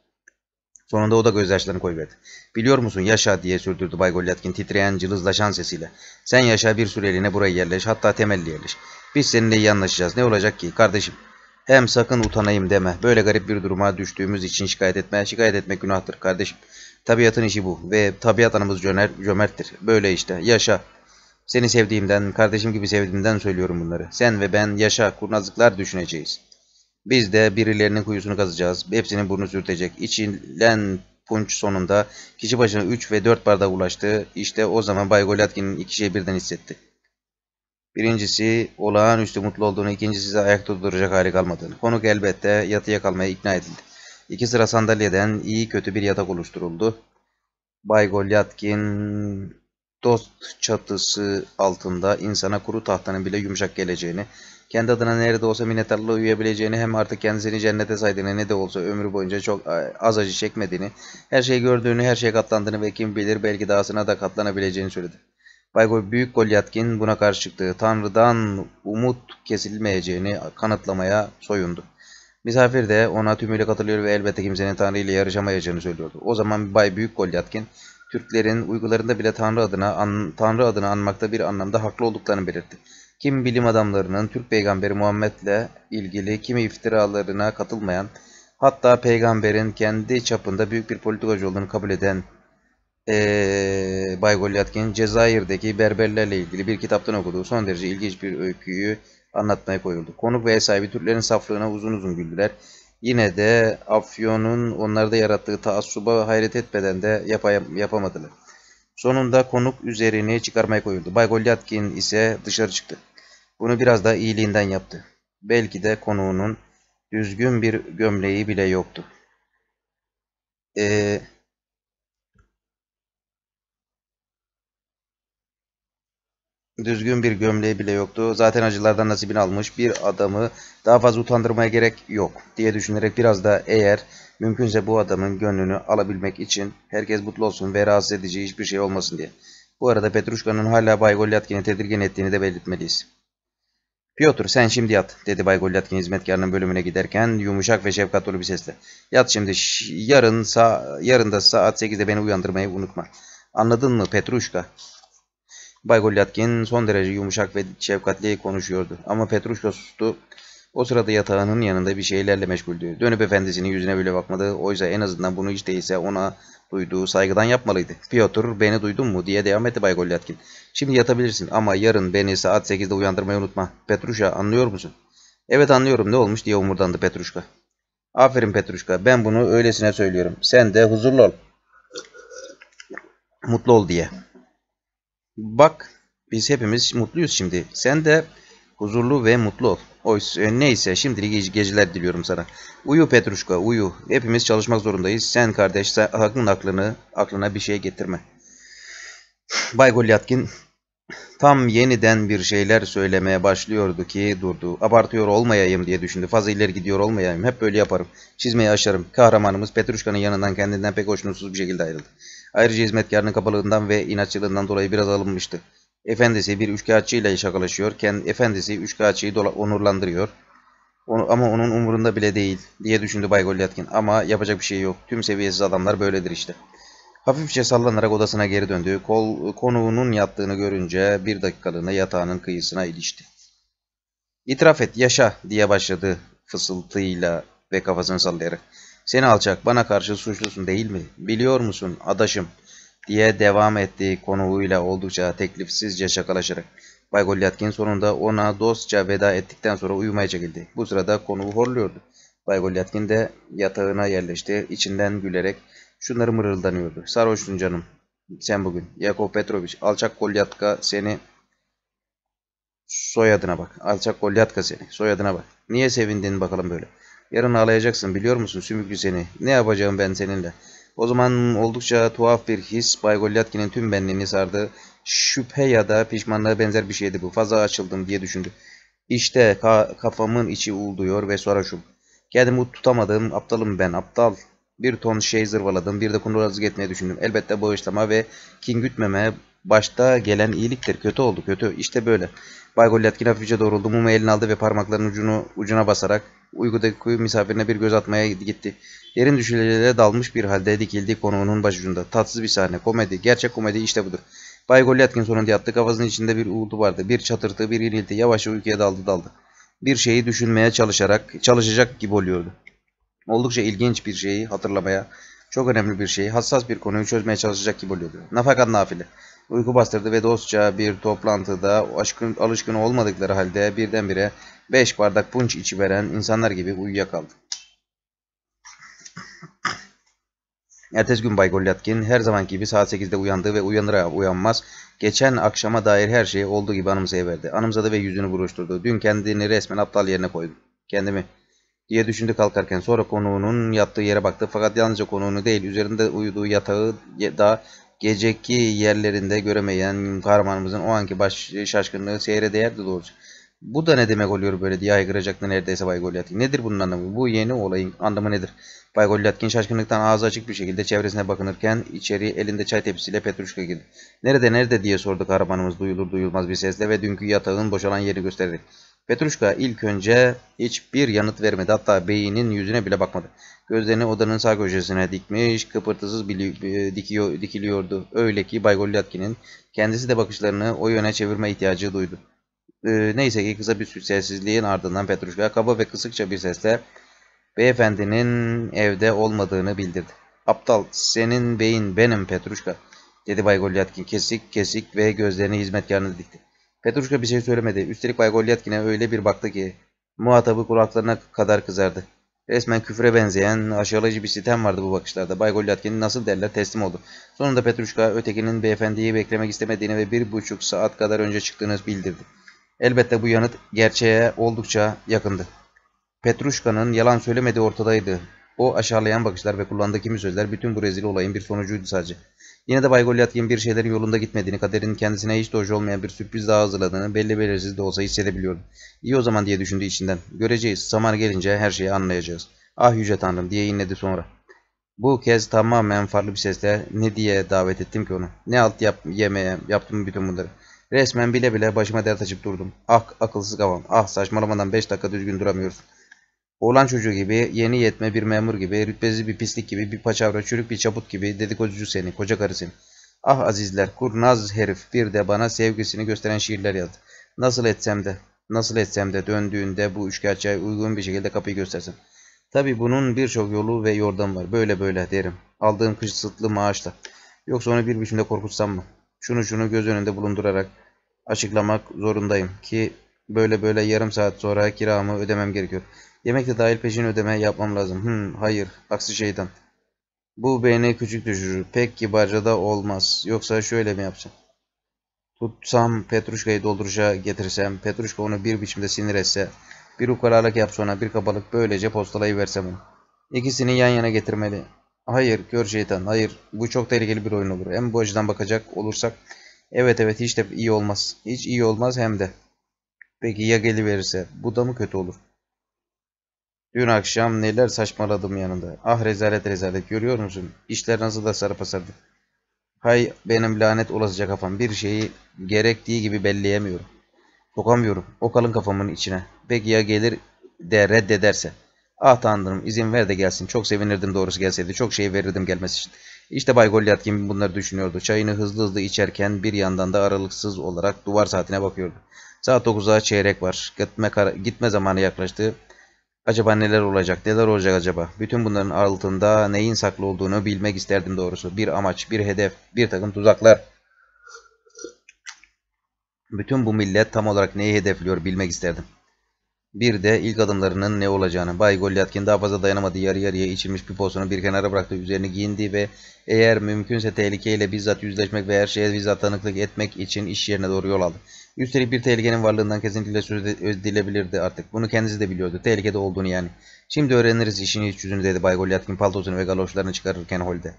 Sonunda o da gözyaşlarını koyverdi. Biliyor musun yaşa diye sürdürdü Bay Golyatkin titreyen cılızlaşan sesiyle. Sen yaşa bir süreliğine buraya yerleş hatta temelli yerleş. Biz seninle iyi anlaşacağız ne olacak ki kardeşim. Hem sakın utanayım deme. Böyle garip bir duruma düştüğümüz için şikayet etme. Şikayet etmek günahtır kardeşim. Tabiatın işi bu ve tabiat anamız cömer, cömerttir. Böyle işte. Yaşa. Seni sevdiğimden, kardeşim gibi sevdiğimden söylüyorum bunları. Sen ve ben yaşa, kurnazlıklar düşüneceğiz. Biz de birilerinin kuyusunu kazacağız. Hepsinin burnu sürtecek. İçilen punç sonunda kişi başına 3 ve 4 bardağa ulaştı. İşte o zaman Bay Golatkin'in iki şeyi birden hissetti. Birincisi olağanüstü mutlu olduğunu, ikincisi ise ayakta duracak hali kalmadığını. Konuk elbette yatıya kalmaya ikna edildi. İki sıra sandalyeden iyi kötü bir yatak oluşturuldu. Bay Golyatkin dost çatısı altında insana kuru tahtanın bile yumuşak geleceğini, kendi adına nerede olsa minnettarlığı uyuyabileceğini, hem artık kendisini cennete saydığını ne de olsa ömrü boyunca çok e, az acı çekmediğini, her şeyi gördüğünü, her şeye katlandığını ve kim bilir belki dahasına da katlanabileceğini söyledi. Baygol Büyük Golyatkin buna karşı çıktı. Tanrı'dan umut kesilmeyeceğini kanıtlamaya soyundu. Misafir de ona tümüyle katılıyor ve elbette kimsenin Tanrı ile yarışamayacağını söylüyordu. O zaman Bay Büyük Golyatkin, Türklerin uygularında bile Tanrı adına an, Tanrı adını anmakta bir anlamda haklı olduklarını belirtti. Kim bilim adamlarının Türk peygamberi Muhammed'le ilgili kimi iftiralarına katılmayan, hatta peygamberin kendi çapında büyük bir politikacı olduğunu kabul eden ee, Bay Golyatkin, Cezayir'deki berberlerle ilgili bir kitaptan okuduğu son derece ilginç bir öyküyü anlatmaya koyuldu. Konuk ve sahibi Türklerin saflığına uzun uzun güldüler. Yine de Afyon'un onlarda yarattığı taassuba hayret etmeden de yap yapamadılar. Sonunda konuk üzerini çıkarmaya koyuldu. Bay Golyatkin ise dışarı çıktı. Bunu biraz da iyiliğinden yaptı. Belki de konuğunun düzgün bir gömleği bile yoktu. Eee... Düzgün bir gömleği bile yoktu. Zaten acılardan nasibini almış bir adamı daha fazla utandırmaya gerek yok diye düşünerek biraz da eğer mümkünse bu adamın gönlünü alabilmek için herkes mutlu olsun ve rahatsız edici hiçbir şey olmasın diye. Bu arada Petruşka'nın hala Bay Golyatkin'i tedirgin ettiğini de belirtmeliyiz. Piotr sen şimdi yat dedi Bay Golyatkin hizmetkarının bölümüne giderken yumuşak ve şefkat dolu bir sesle. Yat şimdi yarın, sa yarın da saat 8'de beni uyandırmayı unutma. Anladın mı Petruşka? Bay Golyatkin son derece yumuşak ve şefkatli konuşuyordu. Ama sustu. o sırada yatağının yanında bir şeylerle meşguldü. Dönüp efendisinin yüzüne bile bakmadı. Oysa en azından bunu hiç değilse ona duyduğu saygıdan yapmalıydı. Piotr beni duydun mu diye devam etti Bay Golyatkin. Şimdi yatabilirsin ama yarın beni saat 8'de uyandırmayı unutma. Petruşa anlıyor musun? Evet anlıyorum ne olmuş diye umurdandı Petruşka. Aferin Petruşka ben bunu öylesine söylüyorum. Sen de huzurlu ol. Mutlu ol diye. Bak biz hepimiz mutluyuz şimdi. Sen de huzurlu ve mutlu ol. Oysa neyse şimdilik iyi geceler diliyorum sana. Uyu Petruşka uyu. Hepimiz çalışmak zorundayız. Sen kardeş sen, aklın aklını aklına bir şey getirme. Bay Golyatkin tam yeniden bir şeyler söylemeye başlıyordu ki durdu. Abartıyor olmayayım diye düşündü. Fazla ileri gidiyor olmayayım. Hep böyle yaparım. Çizmeyi aşarım. Kahramanımız Petruşka'nın yanından kendinden pek hoşnutsuz bir şekilde ayrıldı. Ayrıca hizmetkarının kapalığından ve inatçılığından dolayı biraz alınmıştı. Efendisi bir üçkağıtçı ile şakalaşıyor. Kendi efendisi üçkağıtçıyı onurlandırıyor. Onu, ama onun umurunda bile değil diye düşündü Bay Golyatkin. Ama yapacak bir şey yok. Tüm seviyesiz adamlar böyledir işte. Hafifçe sallanarak odasına geri döndü. Kol, konuğunun yattığını görünce bir dakikalığına yatağının kıyısına ilişti. İtiraf et, yaşa diye başladı fısıltıyla ve kafasını sallayarak. Seni alçak bana karşı suçlusun değil mi? Biliyor musun adaşım? Diye devam ettiği konuğuyla oldukça teklifsizce şakalaşarak. Bay Golyatkin sonunda ona dostça veda ettikten sonra uyumaya çekildi. Bu sırada konuğu horluyordu. Bay Golyatkin de yatağına yerleşti. içinden gülerek şunları mırıldanıyordu. Sarhoştun canım. Sen bugün. Yakov Petrovic. Alçak Golyatka seni... Soyadına bak. Alçak Golyatka seni. Soyadına bak. Niye sevindin bakalım böyle? Yarın ağlayacaksın biliyor musun sümüklü seni. Ne yapacağım ben seninle? O zaman oldukça tuhaf bir his Bay Golyatkin'in tüm benliğini sardı. Şüphe ya da pişmanlığa benzer bir şeydi bu. Fazla açıldım diye düşündü. İşte ka kafamın içi uğulduyor ve şu: Kendimi tutamadım. Aptalım ben aptal. Bir ton şey zırvaladım. Bir de kurnazlık etmeyi düşündüm. Elbette bağışlama ve kin gütmeme başta gelen iyiliktir. Kötü oldu kötü. İşte böyle. Bay Golyatkin hafifçe doğruldu. Mumu eline aldı ve parmaklarının ucunu ucuna basarak uykudaki kuyu misafirine bir göz atmaya gitti. Derin düşüncelere dalmış bir halde dikildi konuğunun başucunda. Tatsız bir sahne. Komedi. Gerçek komedi işte budur. Bay Golyatkin sonunda yattı. Kafasının içinde bir uğultu vardı. Bir çatırtı, bir inilti. Yavaşça uykuya daldı daldı. Bir şeyi düşünmeye çalışarak, çalışacak gibi oluyordu. Oldukça ilginç bir şeyi hatırlamaya, çok önemli bir şeyi, hassas bir konuyu çözmeye çalışacak gibi oluyordu. Nafakan nafile uyku bastırdı ve dostça bir toplantıda aşkın, alışkın olmadıkları halde birdenbire 5 bardak punç içi veren insanlar gibi uyuyakaldı. Ertesi gün Bay Golyatkin her zamanki gibi saat 8'de uyandı ve uyanır uyanmaz geçen akşama dair her şeyi olduğu gibi anımsayıverdi. Anımsadı ve yüzünü buruşturdu. Dün kendini resmen aptal yerine koydu. Kendimi diye düşündü kalkarken sonra konuğunun yattığı yere baktı. Fakat yalnızca konuğunu değil üzerinde uyuduğu yatağı da geceki yerlerinde göremeyen kahramanımızın o anki baş şaşkınlığı seyre değerdi doğrusu. Bu da ne demek oluyor böyle diye haykıracaktı neredeyse Bay Golyatkin. Nedir bunun anlamı? Bu yeni olayın anlamı nedir? Bay Golyatkin şaşkınlıktan ağzı açık bir şekilde çevresine bakınırken içeri elinde çay tepsisiyle Petruşka girdi. Nerede nerede diye sordu kahramanımız duyulur duyulmaz bir sesle ve dünkü yatağın boşalan yeri göstererek. Petruşka ilk önce hiçbir yanıt vermedi hatta beyinin yüzüne bile bakmadı. Gözlerini odanın sağ köşesine dikmiş, kıpırtısız e, dikiyor, dikiliyordu. Öyle ki Bay Golyatkin'in kendisi de bakışlarını o yöne çevirme ihtiyacı duydu. E, neyse ki kısa bir sessizliğin ardından Petruşka kaba ve kısıkça bir sesle beyefendinin evde olmadığını bildirdi. Aptal, senin beyin benim Petruşka, dedi Bay Golyatkin kesik kesik ve gözlerini hizmetkarına dikti. Petruşka bir şey söylemedi. Üstelik Bay Golyatkin'e öyle bir baktı ki muhatabı kulaklarına kadar kızardı. Resmen küfre benzeyen aşağılayıcı bir sitem vardı bu bakışlarda. Bay Golyatkin nasıl derler teslim oldu. Sonunda Petruşka ötekinin beyefendiyi beklemek istemediğini ve bir buçuk saat kadar önce çıktığını bildirdi. Elbette bu yanıt gerçeğe oldukça yakındı. Petruşka'nın yalan söylemediği ortadaydı. O aşağılayan bakışlar ve kullandığı kimi sözler bütün bu rezil olayın bir sonucuydu sadece. Yine de Bay Goliath bir şeylerin yolunda gitmediğini, kaderin kendisine hiç de olmayan bir sürpriz daha hazırladığını belli belirsiz de olsa hissedebiliyordu. İyi o zaman diye düşündü içinden. Göreceğiz, zaman gelince her şeyi anlayacağız. Ah yüce tanrım diye inledi sonra. Bu kez tamamen farklı bir sesle ne diye davet ettim ki onu. Ne alt yap yemeye yaptım bütün bunları. Resmen bile bile başıma dert açıp durdum. Ah akılsız kavam. Ah saçmalamadan 5 dakika düzgün duramıyorsun. Oğlan çocuğu gibi, yeni yetme bir memur gibi, rütbesiz bir pislik gibi, bir paçavra, çürük bir çaput gibi dedikoducu seni, koca karısın. Ah azizler, kurnaz herif bir de bana sevgisini gösteren şiirler yazdı. Nasıl etsem de, nasıl etsem de döndüğünde bu üçkağıtçıya uygun bir şekilde kapıyı göstersin. Tabi bunun birçok yolu ve yordam var. Böyle böyle derim. Aldığım kısıtlı maaşla. Yoksa onu bir biçimde korkutsam mı? Şunu şunu göz önünde bulundurarak açıklamak zorundayım ki böyle böyle yarım saat sonra kiramı ödemem gerekiyor. Yemek de dahil peşin ödeme yapmam lazım. Hmm, hayır. Aksi şeytan. Bu beni küçük düşürür. Pek kibarca da olmaz. Yoksa şöyle mi yapsam? Tutsam Petruşka'yı dolduruşa getirsem, Petruşka onu bir biçimde sinir etse, bir ukalalık yapsa ona bir kabalık böylece postalayı versem ona. İkisini yan yana getirmeli. Hayır, gör şeytan, hayır. Bu çok tehlikeli bir oyun olur. Hem bu açıdan bakacak olursak, evet evet hiç de iyi olmaz. Hiç iyi olmaz hem de. Peki ya geliverirse, bu da mı kötü olur?'' Dün akşam neler saçmaladım yanında. Ah rezalet rezalet görüyor musun? İşler nasıl da sarpa sardı. Hay benim lanet olasıca kafam. Bir şeyi gerektiği gibi belleyemiyorum. Dokamıyorum O kalın kafamın içine. Peki ya gelir de reddederse? Ah tanrım izin ver de gelsin. Çok sevinirdim doğrusu gelseydi. Çok şey verirdim gelmesi için. İşte Bay Goliath kim bunları düşünüyordu. Çayını hızlı hızlı içerken bir yandan da aralıksız olarak duvar saatine bakıyordu. Saat 9'a çeyrek var. Gitme, gitme zamanı yaklaştı. Acaba neler olacak, neler olacak acaba? Bütün bunların altında neyin saklı olduğunu bilmek isterdim doğrusu. Bir amaç, bir hedef, bir takım tuzaklar. Bütün bu millet tam olarak neyi hedefliyor bilmek isterdim. Bir de ilk adımlarının ne olacağını. Bay Golyatkin daha fazla dayanamadı. Yarı yarıya içilmiş piposunu bir kenara bıraktı. Üzerini giyindi ve eğer mümkünse tehlikeyle bizzat yüzleşmek ve her şeye bizzat tanıklık etmek için iş yerine doğru yol aldı. Üstelik bir tehlikenin varlığından kesinlikle söz edilebilirdi artık. Bunu kendisi de biliyordu. Tehlikede olduğunu yani. Şimdi öğreniriz işini iç yüzünü dedi Bay Golyatkin paltosunu ve galoşlarını çıkarırken holde.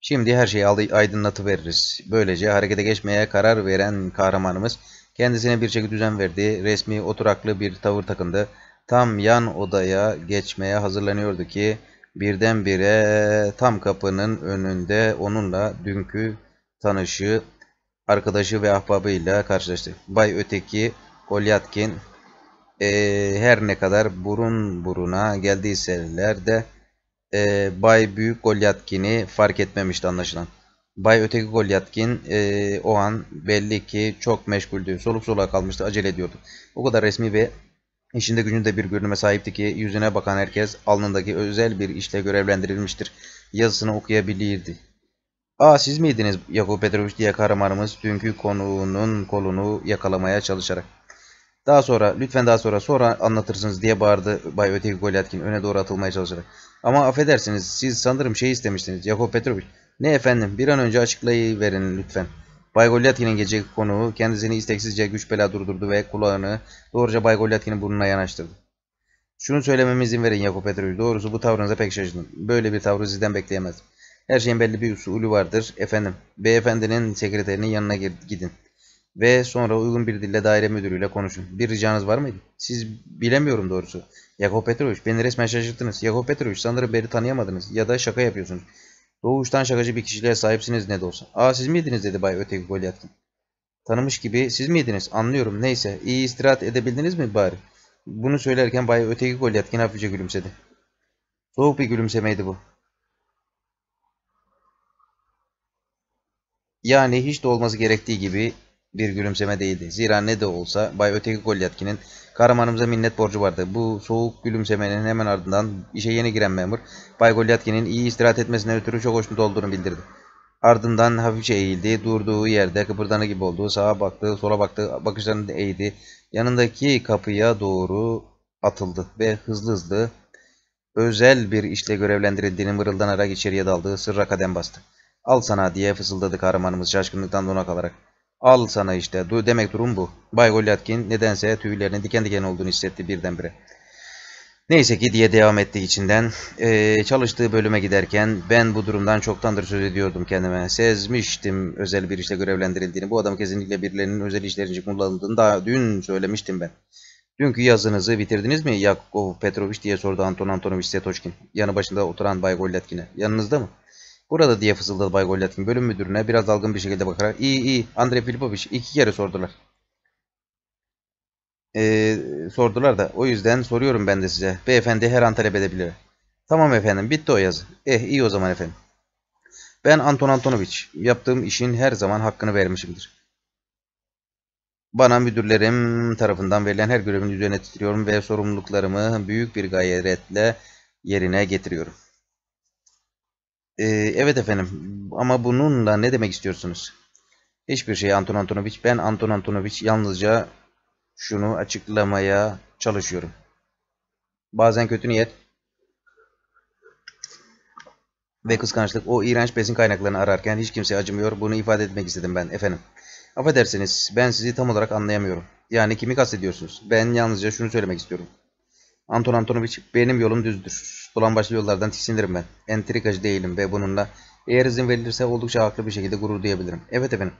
Şimdi her şeyi aydınlatıveririz. Böylece harekete geçmeye karar veren kahramanımız kendisine bir şekilde düzen verdi. Resmi oturaklı bir tavır takındı. Tam yan odaya geçmeye hazırlanıyordu ki birdenbire tam kapının önünde onunla dünkü tanışı arkadaşı ve ahbabıyla karşılaştı. Bay öteki Golyatkin e, her ne kadar burun buruna geldiyseler de e, Bay Büyük Golyatkin'i fark etmemişti anlaşılan. Bay öteki Golyatkin e, o an belli ki çok meşguldü. Soluk soluğa kalmıştı, acele ediyordu. O kadar resmi ve işinde gücünde bir görünüme sahipti ki yüzüne bakan herkes alnındaki özel bir işle görevlendirilmiştir. Yazısını okuyabilirdi. Aa siz miydiniz Yakup Petrovich diye kahramanımız dünkü konuğunun kolunu yakalamaya çalışarak. Daha sonra lütfen daha sonra sonra anlatırsınız diye bağırdı Bay Öteki Golyatkin öne doğru atılmaya çalışarak. Ama affedersiniz siz sanırım şey istemiştiniz Yakup Petrovich. Ne efendim bir an önce açıklayıverin lütfen. Bay Golyatkin'in geceki konuğu kendisini isteksizce güç bela durdurdu ve kulağını doğruca Bay Golyatkin'in burnuna yanaştırdı. Şunu söylememe izin verin Yakup Petrovich doğrusu bu tavrınıza pek şaşırdım. Böyle bir tavrı sizden bekleyemezdim. Her şeyin belli bir usulü vardır. Efendim, beyefendinin sekreterinin yanına gidin. Ve sonra uygun bir dille daire müdürüyle konuşun. Bir ricanız var mıydı? Siz bilemiyorum doğrusu. Yakov Petrovich beni resmen şaşırttınız. Yakov Petrovich sanırım beni tanıyamadınız ya da şaka yapıyorsunuz. Doğuştan şakacı bir kişiliğe sahipsiniz ne de olsa. Aa siz miydiniz dedi Bay Öteki Golyatkin. Tanımış gibi siz miydiniz anlıyorum neyse iyi istirahat edebildiniz mi bari? Bunu söylerken Bay Öteki Golyatkin hafifçe gülümsedi. Soğuk bir gülümsemeydi bu. Yani hiç de olması gerektiği gibi bir gülümseme değildi. Zira ne de olsa Bay Öteki Golyatkin'in kahramanımıza minnet borcu vardı. Bu soğuk gülümsemenin hemen ardından işe yeni giren memur Bay Golyatkin'in iyi istirahat etmesine ötürü çok hoşnut olduğunu bildirdi. Ardından hafifçe eğildi, durduğu yerde kıpırdanı gibi oldu. Sağa baktı, sola baktı, bakışlarını eğdi. Yanındaki kapıya doğru atıldı ve hızlı hızlı özel bir işle görevlendirildiğini mırıldanarak içeriye daldı, sırra kadem bastı. Al sana diye fısıldadı kahramanımız şaşkınlıktan dona kalarak. Al sana işte. Du demek durum bu. Bay Golyatkin nedense tüylerinin diken diken olduğunu hissetti birdenbire. Neyse ki diye devam etti içinden. Ee, çalıştığı bölüme giderken ben bu durumdan çoktandır söz ediyordum kendime. Sezmiştim özel bir işte görevlendirildiğini. Bu adam kesinlikle birilerinin özel işler için kullanıldığını daha dün söylemiştim ben. Dünkü yazınızı bitirdiniz mi Yakov Petrovich diye sordu Anton Antonovich Setochkin. Yanı başında oturan Bay Golyatkin'e. Yanınızda mı? Burada diye fısıldadı Bay Golyat'ın bölüm müdürüne biraz dalgın bir şekilde bakarak. İyi iyi Andrei Filipovic iki kere sordular. Ee, sordular da o yüzden soruyorum ben de size. Beyefendi her an talep edebilir. Tamam efendim bitti o yazı. Eh iyi o zaman efendim. Ben Anton Antonoviç. Yaptığım işin her zaman hakkını vermişimdir. Bana müdürlerim tarafından verilen her görevin üzerine titriyorum ve sorumluluklarımı büyük bir gayretle yerine getiriyorum. Ee, evet efendim ama bununla ne demek istiyorsunuz? Hiçbir şey Anton Antonovich. Ben Anton Antonovich yalnızca şunu açıklamaya çalışıyorum. Bazen kötü niyet ve kıskançlık o iğrenç besin kaynaklarını ararken hiç kimse acımıyor. Bunu ifade etmek istedim ben efendim. Affedersiniz ben sizi tam olarak anlayamıyorum. Yani kimi kastediyorsunuz? Ben yalnızca şunu söylemek istiyorum. Anton Antonovich benim yolum düzdür. Dolambaçlı yollardan tiksinirim ben. Entrikacı değilim ve bununla eğer izin verilirse oldukça haklı bir şekilde gurur duyabilirim. Evet efendim.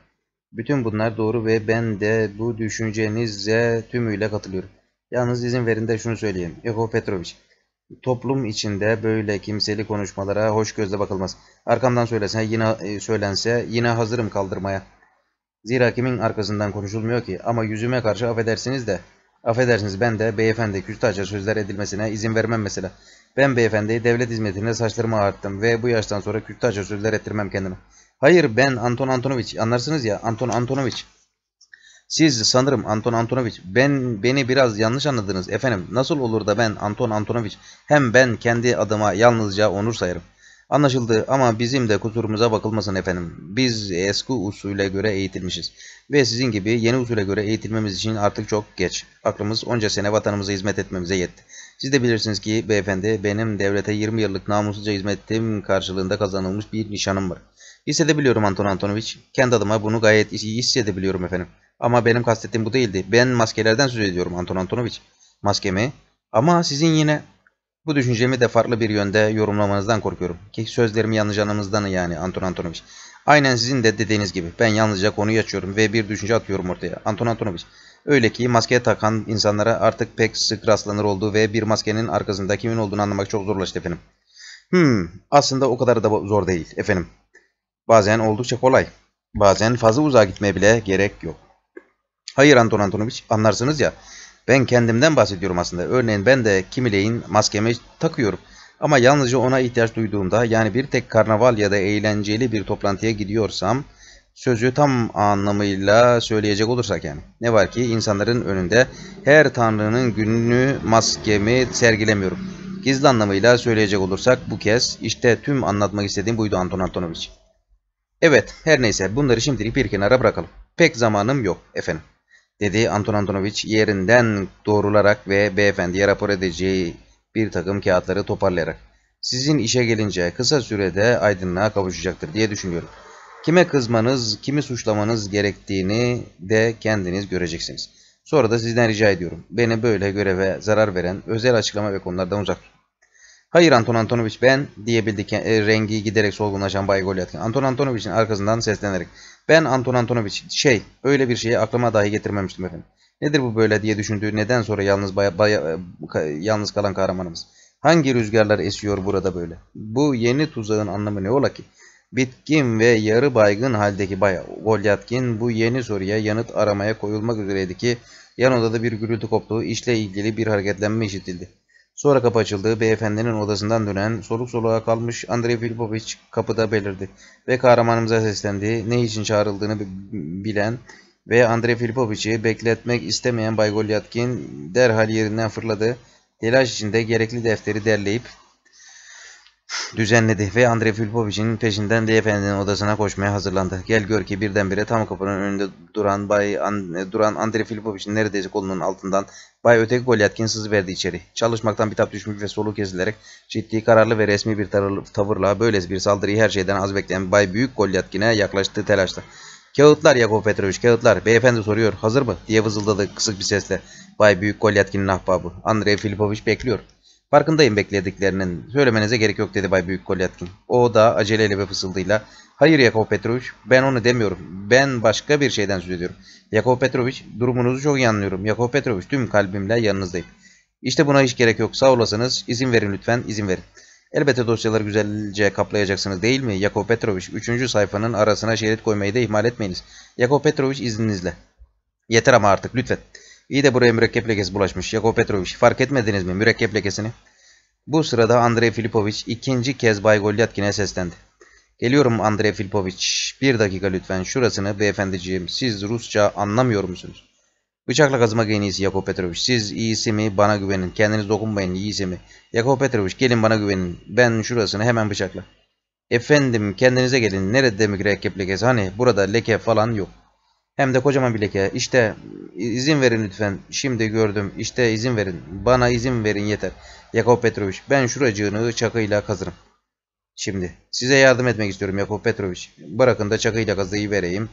Bütün bunlar doğru ve ben de bu düşüncenize tümüyle katılıyorum. Yalnız izin verin de şunu söyleyeyim. Eko Petrovic. Toplum içinde böyle kimseli konuşmalara hoş gözle bakılmaz. Arkamdan söylese yine e, söylense yine hazırım kaldırmaya. Zira kimin arkasından konuşulmuyor ki ama yüzüme karşı affedersiniz de Affedersiniz ben de beyefendi küstahça sözler edilmesine izin vermem mesela. Ben beyefendiyi devlet hizmetinde saçlarımı ağarttım ve bu yaştan sonra küstahça sözler ettirmem kendime. Hayır ben Anton Antonovich anlarsınız ya Anton Antonovich. Siz sanırım Anton Antonovich. ben beni biraz yanlış anladınız efendim. Nasıl olur da ben Anton Antonovich? hem ben kendi adıma yalnızca onur sayarım. Anlaşıldı ama bizim de kusurumuza bakılmasın efendim. Biz eski usule göre eğitilmişiz. Ve sizin gibi yeni usule göre eğitilmemiz için artık çok geç. Aklımız onca sene vatanımıza hizmet etmemize yetti. Siz de bilirsiniz ki beyefendi benim devlete 20 yıllık namussuzca hizmetim karşılığında kazanılmış bir nişanım var. Hissedebiliyorum Anton Antonovich. Kendi adıma bunu gayet hissedebiliyorum efendim. Ama benim kastettiğim bu değildi. Ben maskelerden söz ediyorum Anton Antonovich. Maske mi? Ama sizin yine... Bu düşüncemi de farklı bir yönde yorumlamanızdan korkuyorum. Ki sözlerimi yanlış anlamanızdan yani Anton Antonovich. Aynen sizin de dediğiniz gibi ben yalnızca konuyu açıyorum ve bir düşünce atıyorum ortaya. Anton Antonovich. Öyle ki maskeye takan insanlara artık pek sık rastlanır olduğu ve bir maskenin arkasında kimin olduğunu anlamak çok zorlaştı efendim. Hmm, aslında o kadar da zor değil efendim. Bazen oldukça kolay. Bazen fazla uzağa gitmeye bile gerek yok. Hayır Anton Antonovich, anlarsınız ya. Ben kendimden bahsediyorum aslında. Örneğin ben de kimileyin maskemi takıyorum. Ama yalnızca ona ihtiyaç duyduğumda yani bir tek karnaval ya da eğlenceli bir toplantıya gidiyorsam sözü tam anlamıyla söyleyecek olursak yani. Ne var ki insanların önünde her tanrının gününü maskemi sergilemiyorum. Gizli anlamıyla söyleyecek olursak bu kez işte tüm anlatmak istediğim buydu Anton Antonovich. Evet her neyse bunları şimdilik bir kenara bırakalım. Pek zamanım yok efendim dedi Anton Antonovich yerinden doğrularak ve beyefendiye rapor edeceği bir takım kağıtları toparlayarak. Sizin işe gelince kısa sürede aydınlığa kavuşacaktır diye düşünüyorum. Kime kızmanız, kimi suçlamanız gerektiğini de kendiniz göreceksiniz. Sonra da sizden rica ediyorum. Beni böyle göreve zarar veren özel açıklama ve konulardan uzak tutun. Hayır Anton Antonovich ben diyebildi e, rengi giderek solgunlaşan Bay Golyatkin. Anton Antonovich'in arkasından seslenerek. Ben Anton Antonovich şey öyle bir şeyi aklıma dahi getirmemiştim efendim. Nedir bu böyle diye düşündüğü neden sonra yalnız baya, baya, e, yalnız kalan kahramanımız. Hangi rüzgarlar esiyor burada böyle? Bu yeni tuzağın anlamı ne ola ki? Bitkin ve yarı baygın haldeki Bay Golyatkin bu yeni soruya yanıt aramaya koyulmak üzereydi ki yan odada bir gürültü koptu. İşle ilgili bir hareketlenme işitildi. Sonra kapı açıldı. Beyefendinin odasından dönen, soluk soluğa kalmış Andrei Filipovic kapıda belirdi. Ve kahramanımıza seslendi. Ne için çağrıldığını bilen ve Andrei Filipovic'i bekletmek istemeyen Bay Golyatkin derhal yerinden fırladı. Telaş içinde gerekli defteri derleyip düzenledi ve Andrei Filpovic'in peşinden beyefendinin odasına koşmaya hazırlandı. Gel gör ki birdenbire tam kapının önünde duran Bay An, duran Andrei Filipovic'in neredeyse kolunun altından Bay Öteki Golyatkin verdi içeri. Çalışmaktan bir bitap düşmüş ve soluğu kesilerek ciddi, kararlı ve resmi bir tavırla böylesi bir saldırıyı her şeyden az bekleyen Bay Büyük Golyatkin'e yaklaştı telaşla. Kağıtlar Yakov Petrovich kağıtlar. Beyefendi soruyor. Hazır mı? diye vızıldadı kısık bir sesle. Bay Büyük Golyatkin'in ahbabı. Andrei Filipovich bekliyor. Farkındayım beklediklerinin. Söylemenize gerek yok dedi Bay Büyük Kolyatkin. O da aceleyle ve fısıldıyla. Hayır Yakov Petrovich ben onu demiyorum. Ben başka bir şeyden söz ediyorum. Yakov Petrovich durumunuzu çok iyi anlıyorum. Yakov Petrovich tüm kalbimle yanınızdayım. İşte buna hiç gerek yok. Sağ olasınız. İzin verin lütfen. izin verin. Elbette dosyaları güzelce kaplayacaksınız değil mi? Yakov Petrovich 3. sayfanın arasına şerit koymayı da ihmal etmeyiniz. Yakov Petrovich izninizle. Yeter ama artık lütfen. İyi de buraya mürekkep lekesi bulaşmış. Yakov Petrovic fark etmediniz mi mürekkep lekesini? Bu sırada Andrei Filipovic ikinci kez Bay Golyatkin'e seslendi. Geliyorum Andrei Filipovic. Bir dakika lütfen şurasını beyefendiciğim. Siz Rusça anlamıyor musunuz? Bıçakla kazımak en Yakov Petrovic. Siz iyisi mi bana güvenin. Kendiniz dokunmayın iyisi mi? Yakov Petrovic gelin bana güvenin. Ben şurasını hemen bıçakla. Efendim kendinize gelin. Nerede mürekkep lekesi? Hani burada leke falan yok. Hem de kocaman bir leke. İşte izin verin lütfen. Şimdi gördüm. İşte izin verin. Bana izin verin yeter. Yakov Petrovic. Ben şuracığını çakıyla kazırım. Şimdi size yardım etmek istiyorum Yakov Petrovic. Bırakın da çakıyla kazıyı vereyim.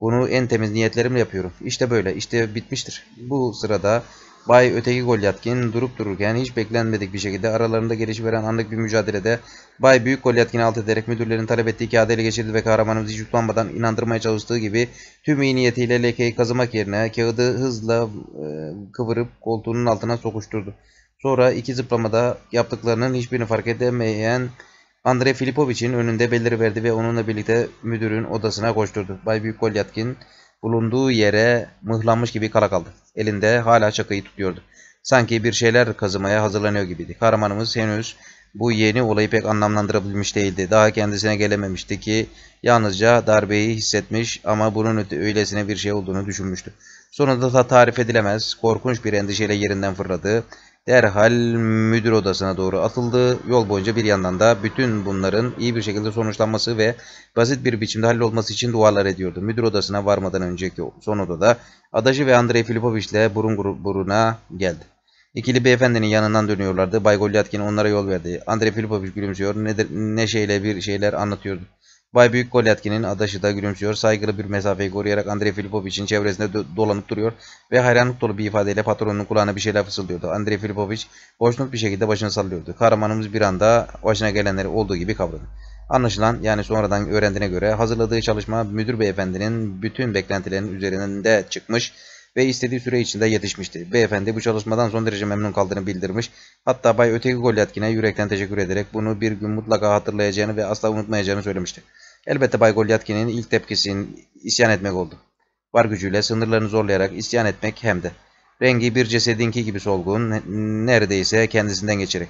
Bunu en temiz niyetlerimle yapıyorum. İşte böyle. İşte bitmiştir. Bu sırada Bay öteki Golyatkin durup dururken hiç beklenmedik bir şekilde aralarında gelişiveren anlık bir mücadelede Bay Büyük Golyatkin'i alt ederek müdürlerin talep ettiği kağıdıyla geçirdi ve kahramanımız hiç utanmadan inandırmaya çalıştığı gibi tüm iyi niyetiyle lekeyi kazımak yerine kağıdı hızla e, kıvırıp koltuğunun altına sokuşturdu. Sonra iki zıplamada yaptıklarının hiçbirini fark edemeyen Andrei Filipovic'in önünde belleri verdi ve onunla birlikte müdürün odasına koşturdu. Bay Büyük Golyatkin bulunduğu yere mıhlanmış gibi kala kaldı. Elinde hala çakıyı tutuyordu. Sanki bir şeyler kazımaya hazırlanıyor gibiydi. Kahramanımız henüz bu yeni olayı pek anlamlandırabilmiş değildi. Daha kendisine gelememişti ki yalnızca darbeyi hissetmiş ama bunun öylesine bir şey olduğunu düşünmüştü. Sonunda da tarif edilemez, korkunç bir endişeyle yerinden fırladı derhal müdür odasına doğru atıldı. Yol boyunca bir yandan da bütün bunların iyi bir şekilde sonuçlanması ve basit bir biçimde hallolması için dualar ediyordu. Müdür odasına varmadan önceki son odada Adaşı ve Andrei Filipoviç ile burun buruna geldi. İkili beyefendinin yanından dönüyorlardı. Bay Golyatkin onlara yol verdi. Andrei Filipoviç gülümsüyor, Ne neşeyle bir şeyler anlatıyordu. Bay Büyük Golyatkin'in adaşı da gülümsüyor. Saygılı bir mesafeyi koruyarak Andrei Filipovic'in çevresinde do dolanıp duruyor ve hayranlık dolu bir ifadeyle patronunun kulağına bir şeyler fısıldıyordu. Andrei Filipovic boşnut bir şekilde başını sallıyordu. Kahramanımız bir anda başına gelenleri olduğu gibi kavradı. Anlaşılan yani sonradan öğrendiğine göre hazırladığı çalışma müdür beyefendinin bütün beklentilerinin üzerinde çıkmış ve istediği süre içinde yetişmişti. Beyefendi bu çalışmadan son derece memnun kaldığını bildirmiş. Hatta Bay Öteki Golyatkin'e yürekten teşekkür ederek bunu bir gün mutlaka hatırlayacağını ve asla unutmayacağını söylemişti. Elbette Bay Golyatkin'in ilk tepkisinin isyan etmek oldu. Var gücüyle sınırlarını zorlayarak isyan etmek hem de. Rengi bir cesedinki gibi solgun, neredeyse kendisinden geçerek.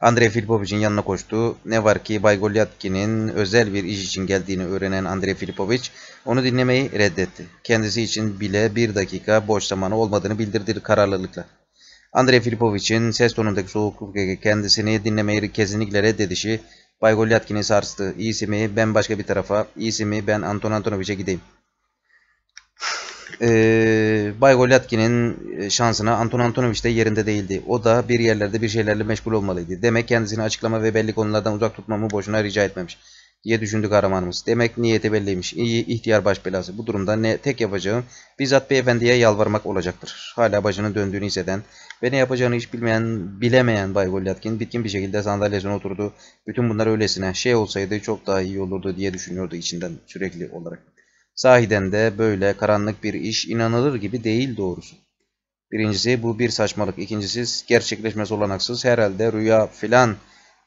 Andrei Filipovic'in yanına koştu. Ne var ki Bay Golyatkin'in özel bir iş için geldiğini öğrenen Andrei Filipovic onu dinlemeyi reddetti. Kendisi için bile bir dakika boş zamanı olmadığını bildirdi kararlılıkla. Andrei Filipovic'in ses tonundaki soğukluk kendisini dinlemeyi kesinlikle reddedişi Bay Golyatkin'i sarstı. İyisi ben başka bir tarafa. İyisi ben Anton Antonovic'e gideyim. Ee, Bay Golyatkin'in e, şansına Anton Antonovic de yerinde değildi. O da bir yerlerde bir şeylerle meşgul olmalıydı. Demek kendisini açıklama ve belli konulardan uzak tutmamı boşuna rica etmemiş diye düşündü kahramanımız. Demek niyeti belliymiş. İyi ihtiyar baş belası. Bu durumda ne tek yapacağım bizzat beyefendiye yalvarmak olacaktır. Hala başının döndüğünü hisseden ve ne yapacağını hiç bilmeyen, bilemeyen Bay Golyatkin bitkin bir şekilde sandalyesine oturdu. Bütün bunlar öylesine şey olsaydı çok daha iyi olurdu diye düşünüyordu içinden sürekli olarak. Sahiden de böyle karanlık bir iş inanılır gibi değil doğrusu. Birincisi bu bir saçmalık. İkincisi gerçekleşmesi olanaksız. Herhalde rüya filan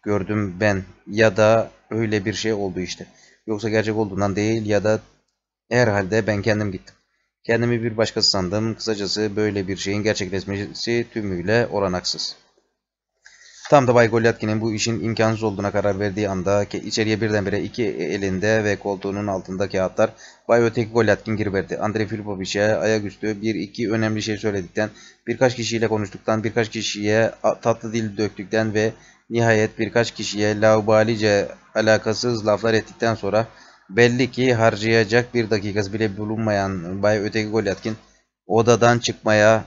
gördüm ben ya da öyle bir şey oldu işte. Yoksa gerçek olduğundan değil ya da herhalde ben kendim gittim. Kendimi bir başkası sandım. Kısacası böyle bir şeyin gerçekleşmesi tümüyle oranaksız. Tam da Bay Golyatkin'in bu işin imkansız olduğuna karar verdiği anda ki içeriye birdenbire iki elinde ve koltuğunun altındaki kağıtlar Bay Öteki Golyatkin giriverdi. Andrei Filipoviç'e ayaküstü bir iki önemli şey söyledikten, birkaç kişiyle konuştuktan, birkaç kişiye tatlı dil döktükten ve Nihayet birkaç kişiye laubalice alakasız laflar ettikten sonra belli ki harcayacak bir dakikası bile bulunmayan Bay Öteki Golyatkin odadan çıkmaya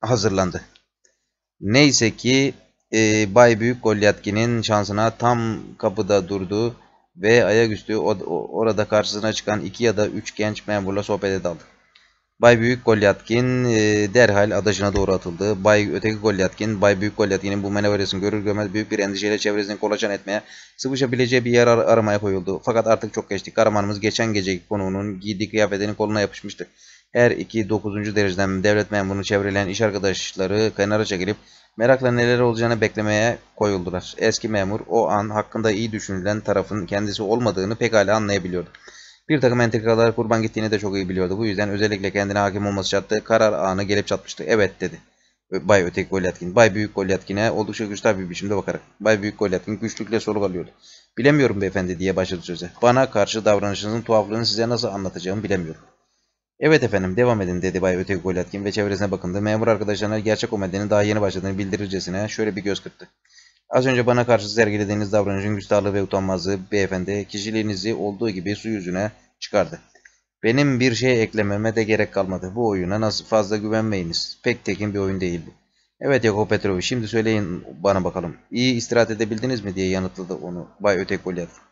hazırlandı. Neyse ki e, Bay Büyük Golyatkin'in şansına tam kapıda durdu ve ayaküstü orada karşısına çıkan iki ya da üç genç memurla sohbet daldı. Bay Büyük Golyatkin e, derhal adacına doğru atıldı. Bay öteki Golyatkin, Bay Büyük Golyatkin'in bu manevrasını görür görmez büyük bir endişeyle çevresini kolaçan etmeye, sıvışabileceği bir yer ar aramaya koyuldu. Fakat artık çok geçti. Kahramanımız geçen geceki konuğunun giydiği kıyafetinin koluna yapışmıştı. Her iki dokuzuncu dereceden devlet memurunu çevreleyen iş arkadaşları kenara çekilip merakla neler olacağını beklemeye koyuldular. Eski memur o an hakkında iyi düşünülen tarafın kendisi olmadığını pekala anlayabiliyordu. Bir takım entrikalara kurban gittiğini de çok iyi biliyordu. Bu yüzden özellikle kendine hakim olması şartı karar anı gelip çatmıştı. Evet dedi. Bay Öteki Golyatkin. Bay Büyük Golyatkin'e oldukça güçlü bir biçimde bakarak. Bay Büyük Golyatkin güçlükle soru alıyordu. Bilemiyorum beyefendi diye başladı söze. Bana karşı davranışınızın tuhaflığını size nasıl anlatacağımı bilemiyorum. Evet efendim devam edin dedi Bay Öteki Golyatkin ve çevresine bakındı. Memur arkadaşlarına gerçek komedinin daha yeni başladığını bildirircesine şöyle bir göz kırptı. Az önce bana karşı sergilediğiniz davranışın güçlü ve utanmazlığı beyefendi kişiliğinizi olduğu gibi su yüzüne çıkardı. Benim bir şey eklememe de gerek kalmadı. Bu oyuna nasıl fazla güvenmeyiniz. Pek tekin bir oyun değil bu. Evet Yakov Petrov şimdi söyleyin bana bakalım. İyi istirahat edebildiniz mi diye yanıtladı onu Bay Ötek Golyatkin.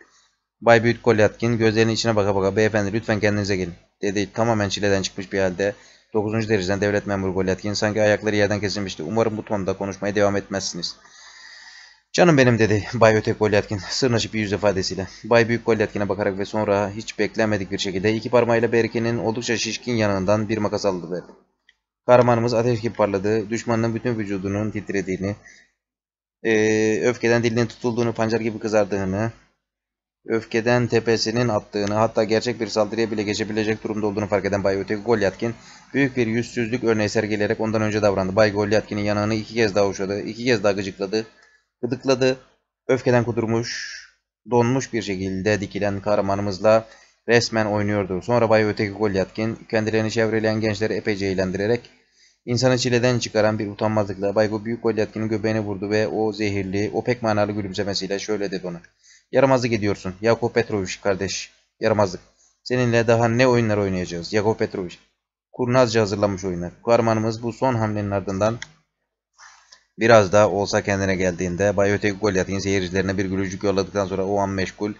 Bay Büyük Golyatkin gözlerinin içine baka baka beyefendi lütfen kendinize gelin dedi tamamen çileden çıkmış bir halde. 9. dereceden devlet memuru Golyatkin sanki ayakları yerden kesilmişti. Umarım bu tonda konuşmaya devam etmezsiniz.'' Canım benim dedi Bay Ötek Golyatkin sırnaşıp bir yüz ifadesiyle. Bay Büyük Golyatkin'e bakarak ve sonra hiç beklenmedik bir şekilde iki parmağıyla Berke'nin oldukça şişkin yanından bir makas aldı verdi. Kahramanımız ateş gibi parladı, düşmanının bütün vücudunun titrediğini, e, öfkeden dilinin tutulduğunu, pancar gibi kızardığını, öfkeden tepesinin attığını, hatta gerçek bir saldırıya bile geçebilecek durumda olduğunu fark eden Bay Öteki Golyatkin, büyük bir yüzsüzlük örneği sergileyerek ondan önce davrandı. Bay Golyatkin'in yanağını iki kez daha uçladı, iki kez daha gıcıkladı gıdıkladı. Öfkeden kudurmuş, donmuş bir şekilde dikilen kahramanımızla resmen oynuyordu. Sonra Bay Öteki Golyatkin kendilerini çevreleyen gençleri epeyce eğlendirerek insanı çileden çıkaran bir utanmazlıkla Baygo Büyük Golyatkin'in göbeğini vurdu ve o zehirli, o pek manalı gülümsemesiyle şöyle dedi ona. Yaramazlık ediyorsun. Yakov Petrovic kardeş. Yaramazlık. Seninle daha ne oyunlar oynayacağız? Yakov Petrovic. Kurnazca hazırlamış oyunlar. Kahramanımız bu son hamlenin ardından Biraz daha olsa kendine geldiğinde Bayotek Goliath'in seyircilerine bir gülücük yolladıktan sonra o an meşgul,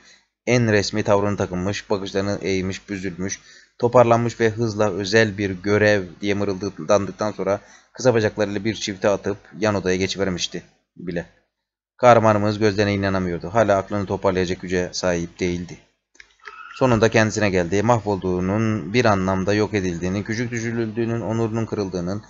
en resmi tavrını takınmış, bakışlarını eğmiş, büzülmüş, toparlanmış ve hızla özel bir görev diye mırıldandıktan sonra kısa bacaklarıyla bir çifte atıp yan odaya geçivermişti bile. Kahramanımız gözlerine inanamıyordu. Hala aklını toparlayacak güce sahip değildi. Sonunda kendisine geldi. Mahvolduğunun, bir anlamda yok edildiğini, küçük düşürüldüğünün, onurunun kırıldığının,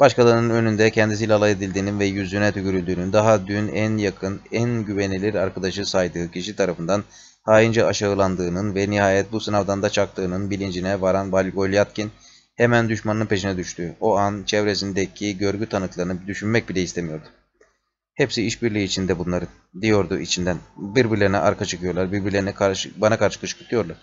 Başkalarının önünde kendisiyle alay edildiğinin ve yüzüne tükürüldüğünün daha dün en yakın, en güvenilir arkadaşı saydığı kişi tarafından haince aşağılandığının ve nihayet bu sınavdan da çaktığının bilincine varan Balgolyatkin hemen düşmanının peşine düştü. O an çevresindeki görgü tanıklarını düşünmek bile istemiyordu. Hepsi işbirliği içinde bunları diyordu içinden. Birbirlerine arka çıkıyorlar, birbirlerine karşı, bana karşı kışkırtıyorlar.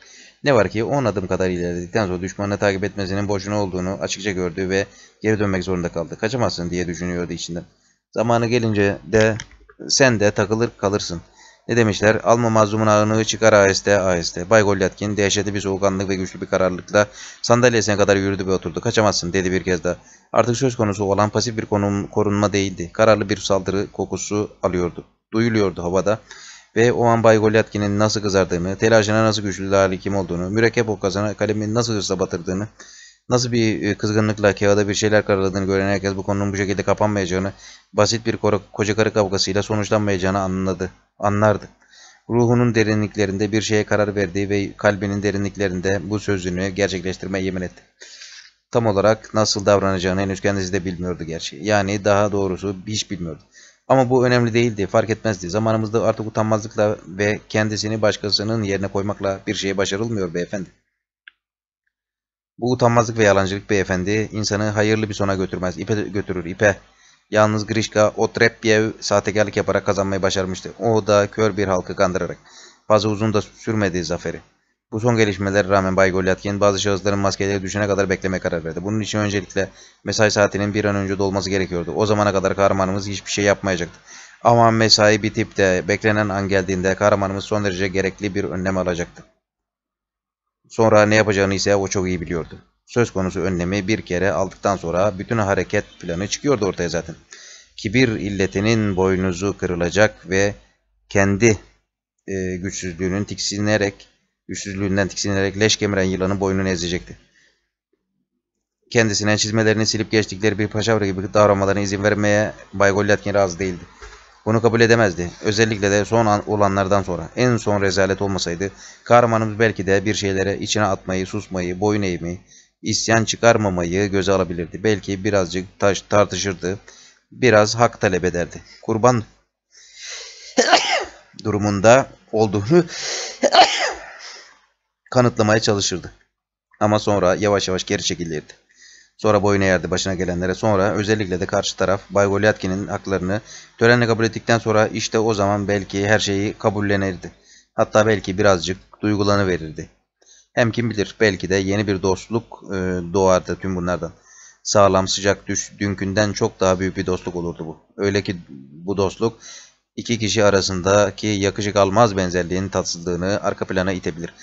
Ne var ki 10 adım kadar ilerledikten sonra düşmanını takip etmesinin boşuna olduğunu açıkça gördü ve geri dönmek zorunda kaldı. Kaçamazsın diye düşünüyordu içinden. Zamanı gelince de sen de takılır kalırsın. Ne demişler? Alma mazlumun ağını çıkar aheste aheste. Bay Golyatkin dehşetli bir soğukkanlık ve güçlü bir kararlılıkla sandalyesine kadar yürüdü ve oturdu. Kaçamazsın dedi bir kez daha. Artık söz konusu olan pasif bir konum, korunma değildi. Kararlı bir saldırı kokusu alıyordu. Duyuluyordu havada ve o an Bay Golyatkin'in nasıl kızardığını, telaşına nasıl güçlü hali kim olduğunu, mürekkep okazana kalemini nasıl hırsla batırdığını, nasıl bir e, kızgınlıkla kağıda bir şeyler karaladığını gören herkes bu konunun bu şekilde kapanmayacağını, basit bir koca karı kavgasıyla sonuçlanmayacağını anladı, anlardı. Ruhunun derinliklerinde bir şeye karar verdiği ve kalbinin derinliklerinde bu sözünü gerçekleştirmeye yemin etti. Tam olarak nasıl davranacağını henüz kendisi de bilmiyordu gerçi. Yani daha doğrusu hiç bilmiyordu. Ama bu önemli değildi, fark etmezdi. Zamanımızda artık utanmazlıkla ve kendisini başkasının yerine koymakla bir şey başarılmıyor beyefendi. Bu utanmazlık ve yalancılık beyefendi insanı hayırlı bir sona götürmez. İpe götürür, ipe. Yalnız Grishka o Otrepyev sahtekarlık yaparak kazanmayı başarmıştı. O da kör bir halkı kandırarak. Fazla uzun da sürmedi zaferi. Bu son gelişmelere rağmen Bay Golyatkin bazı şahısların maskeleri düşene kadar bekleme karar verdi. Bunun için öncelikle mesai saatinin bir an önce dolması gerekiyordu. O zamana kadar kahramanımız hiçbir şey yapmayacaktı. Ama mesai bitip de beklenen an geldiğinde kahramanımız son derece gerekli bir önlem alacaktı. Sonra ne yapacağını ise o çok iyi biliyordu. Söz konusu önlemi bir kere aldıktan sonra bütün hareket planı çıkıyordu ortaya zaten. Kibir illetinin boynuzu kırılacak ve kendi e, güçsüzlüğünün tiksinerek Güçsüzlüğünden tiksinerek leş kemiren yılanın boynunu ezecekti. Kendisine çizmelerini silip geçtikleri bir paşavra gibi davranmalarına izin vermeye Bay Golyatkin razı değildi. Bunu kabul edemezdi. Özellikle de son an olanlardan sonra. En son rezalet olmasaydı kahramanımız belki de bir şeylere içine atmayı, susmayı, boyun eğmeyi, isyan çıkarmamayı göze alabilirdi. Belki birazcık taş tartışırdı. Biraz hak talep ederdi. Kurban durumunda olduğunu kanıtlamaya çalışırdı. Ama sonra yavaş yavaş geri çekilirdi. Sonra boyun eğerdi başına gelenlere. Sonra özellikle de karşı taraf Bay Golyatkin'in haklarını törenle kabul ettikten sonra işte o zaman belki her şeyi kabullenirdi. Hatta belki birazcık duygulanı verirdi. Hem kim bilir belki de yeni bir dostluk e, doğardı tüm bunlardan. Sağlam sıcak düş dünkünden çok daha büyük bir dostluk olurdu bu. Öyle ki bu dostluk İki kişi arasındaki yakışık almaz benzerliğin tatsızlığını arka plana itebilir.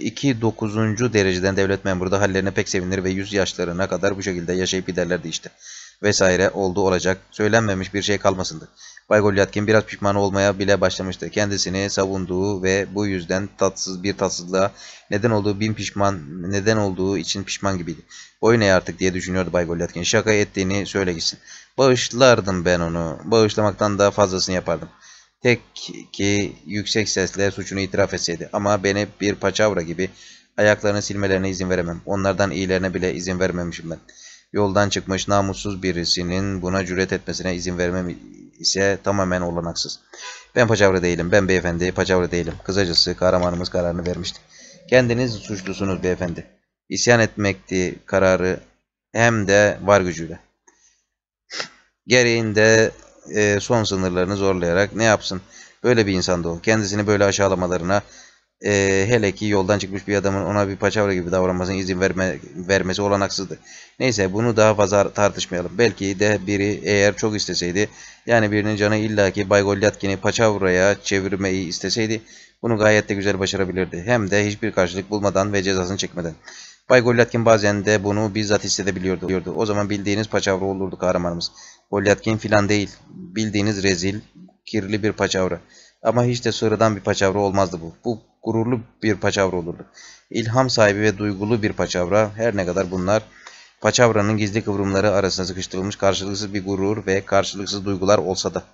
İki dokuzuncu dereceden devlet memuru da hallerine pek sevinir ve yüz yaşlarına kadar bu şekilde yaşayıp giderlerdi işte vesaire oldu olacak. Söylenmemiş bir şey kalmasındı. Bay Golyatkin biraz pişman olmaya bile başlamıştı. Kendisini savunduğu ve bu yüzden tatsız bir tatsızlığa neden olduğu bin pişman neden olduğu için pişman gibiydi. Boyun eğ artık diye düşünüyordu Bay Golyatkin. Şaka ettiğini söyle gitsin. Bağışlardım ben onu. Bağışlamaktan daha fazlasını yapardım. Tek ki yüksek sesle suçunu itiraf etseydi. Ama beni bir paçavra gibi ayaklarını silmelerine izin veremem. Onlardan iyilerine bile izin vermemişim ben.'' Yoldan çıkmış namussuz birisinin buna cüret etmesine izin vermem ise tamamen olanaksız. Ben paçavra değilim, ben beyefendi paçavra değilim. Kısacası kahramanımız kararını vermişti. Kendiniz suçlusunuz beyefendi. İsyan etmekti kararı hem de var gücüyle. Gereğinde e, son sınırlarını zorlayarak ne yapsın? Böyle bir insanda o. Kendisini böyle aşağılamalarına e, hele ki yoldan çıkmış bir adamın ona bir paçavra gibi davranmasına izin verme, vermesi olanaksızdı. Neyse bunu daha fazla tartışmayalım. Belki de biri eğer çok isteseydi yani birinin canı illaki Bay Golyatkin'i paçavraya çevirmeyi isteseydi bunu gayet de güzel başarabilirdi. Hem de hiçbir karşılık bulmadan ve cezasını çekmeden. Bay Golyatkin bazen de bunu bizzat hissedebiliyordu. O zaman bildiğiniz paçavra olurdu kahramanımız. Golyatkin filan değil. Bildiğiniz rezil, kirli bir paçavra. Ama hiç de sıradan bir paçavra olmazdı bu. Bu gururlu bir paçavra olurdu. İlham sahibi ve duygulu bir paçavra her ne kadar bunlar paçavranın gizli kıvrımları arasında sıkıştırılmış karşılıksız bir gurur ve karşılıksız duygular olsa da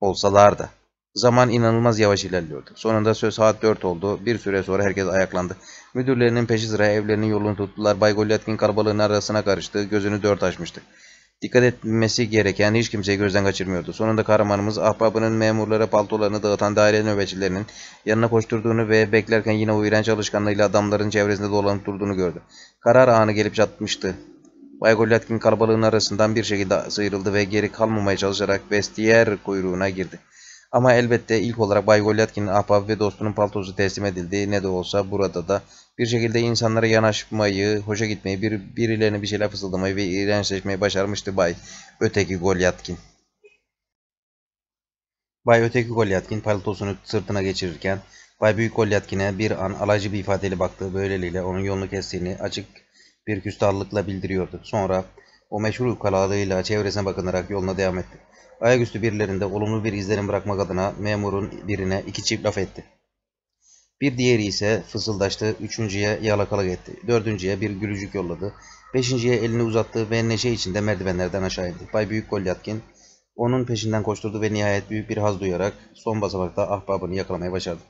olsalar da. Zaman inanılmaz yavaş ilerliyordu. Sonunda söz saat 4 oldu. Bir süre sonra herkes ayaklandı. Müdürlerinin peşi sıra evlerinin yolunu tuttular. Bay Golyatkin kalabalığın arasına karıştı. Gözünü dört açmıştı dikkat etmesi gereken hiç kimseyi gözden kaçırmıyordu. Sonunda kahramanımız ahbabının memurlara paltolarını dağıtan daire nöbetçilerinin yanına koşturduğunu ve beklerken yine o iğrenç alışkanlığıyla adamların çevresinde dolanıp durduğunu gördü. Karar anı gelip çatmıştı. Bay Golyatkin kalabalığın arasından bir şekilde sıyrıldı ve geri kalmamaya çalışarak vestiyer kuyruğuna girdi. Ama elbette ilk olarak Bay Golyatkin'in ahbabı ve dostunun paltosu teslim edildi. Ne de olsa burada da bir şekilde insanlara yanaşmayı, hoşa gitmeyi, bir, birilerine bir şeyler fısıldamayı ve iğrençleşmeyi başarmıştı Bay Öteki Golyatkin. Bay Öteki Golyatkin paltosunu sırtına geçirirken Bay Büyük Golyatkin'e bir an alaycı bir ifadeyle baktı. Böylelikle onun yolunu kestiğini açık bir küstahlıkla bildiriyordu. Sonra o meşhur ukalalığıyla çevresine bakınarak yoluna devam etti. Ayaküstü birilerinde olumlu bir izlenim bırakmak adına memurun birine iki çift laf etti. Bir diğeri ise fısıldaştı, üçüncüye yalakalık etti, dördüncüye bir gülücük yolladı, beşinciye elini uzattı ve neşe içinde merdivenlerden aşağı indi. Bay Büyük Kolyatkin onun peşinden koşturdu ve nihayet büyük bir haz duyarak son basamakta ahbabını yakalamayı başardı.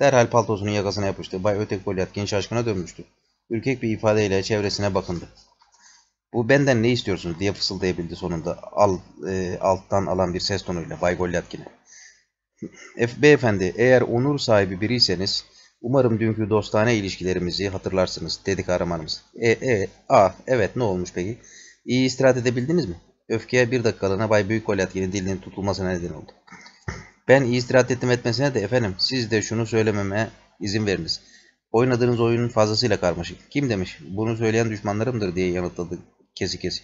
Derhal paltosunun yakasına yapıştı. Bay Ötek Kolyatkin şaşkına dönmüştü. Ürkek bir ifadeyle çevresine bakındı. Bu benden ne istiyorsunuz diye fısıldayabildi sonunda al, e, alttan alan bir ses tonuyla Bay Golyatkin'e. Beyefendi eğer onur sahibi biriyseniz umarım dünkü dostane ilişkilerimizi hatırlarsınız dedi kahramanımız. E, e, a, evet ne olmuş peki? İyi istirahat edebildiniz mi? Öfkeye bir dakikalığına Bay Büyük Golyatkin'in dilinin tutulmasına neden oldu. Ben iyi istirahat ettim etmesine de efendim siz de şunu söylememe izin veriniz. Oynadığınız oyunun fazlasıyla karmaşık. Kim demiş? Bunu söyleyen düşmanlarımdır diye yanıtladı Kesi kesi.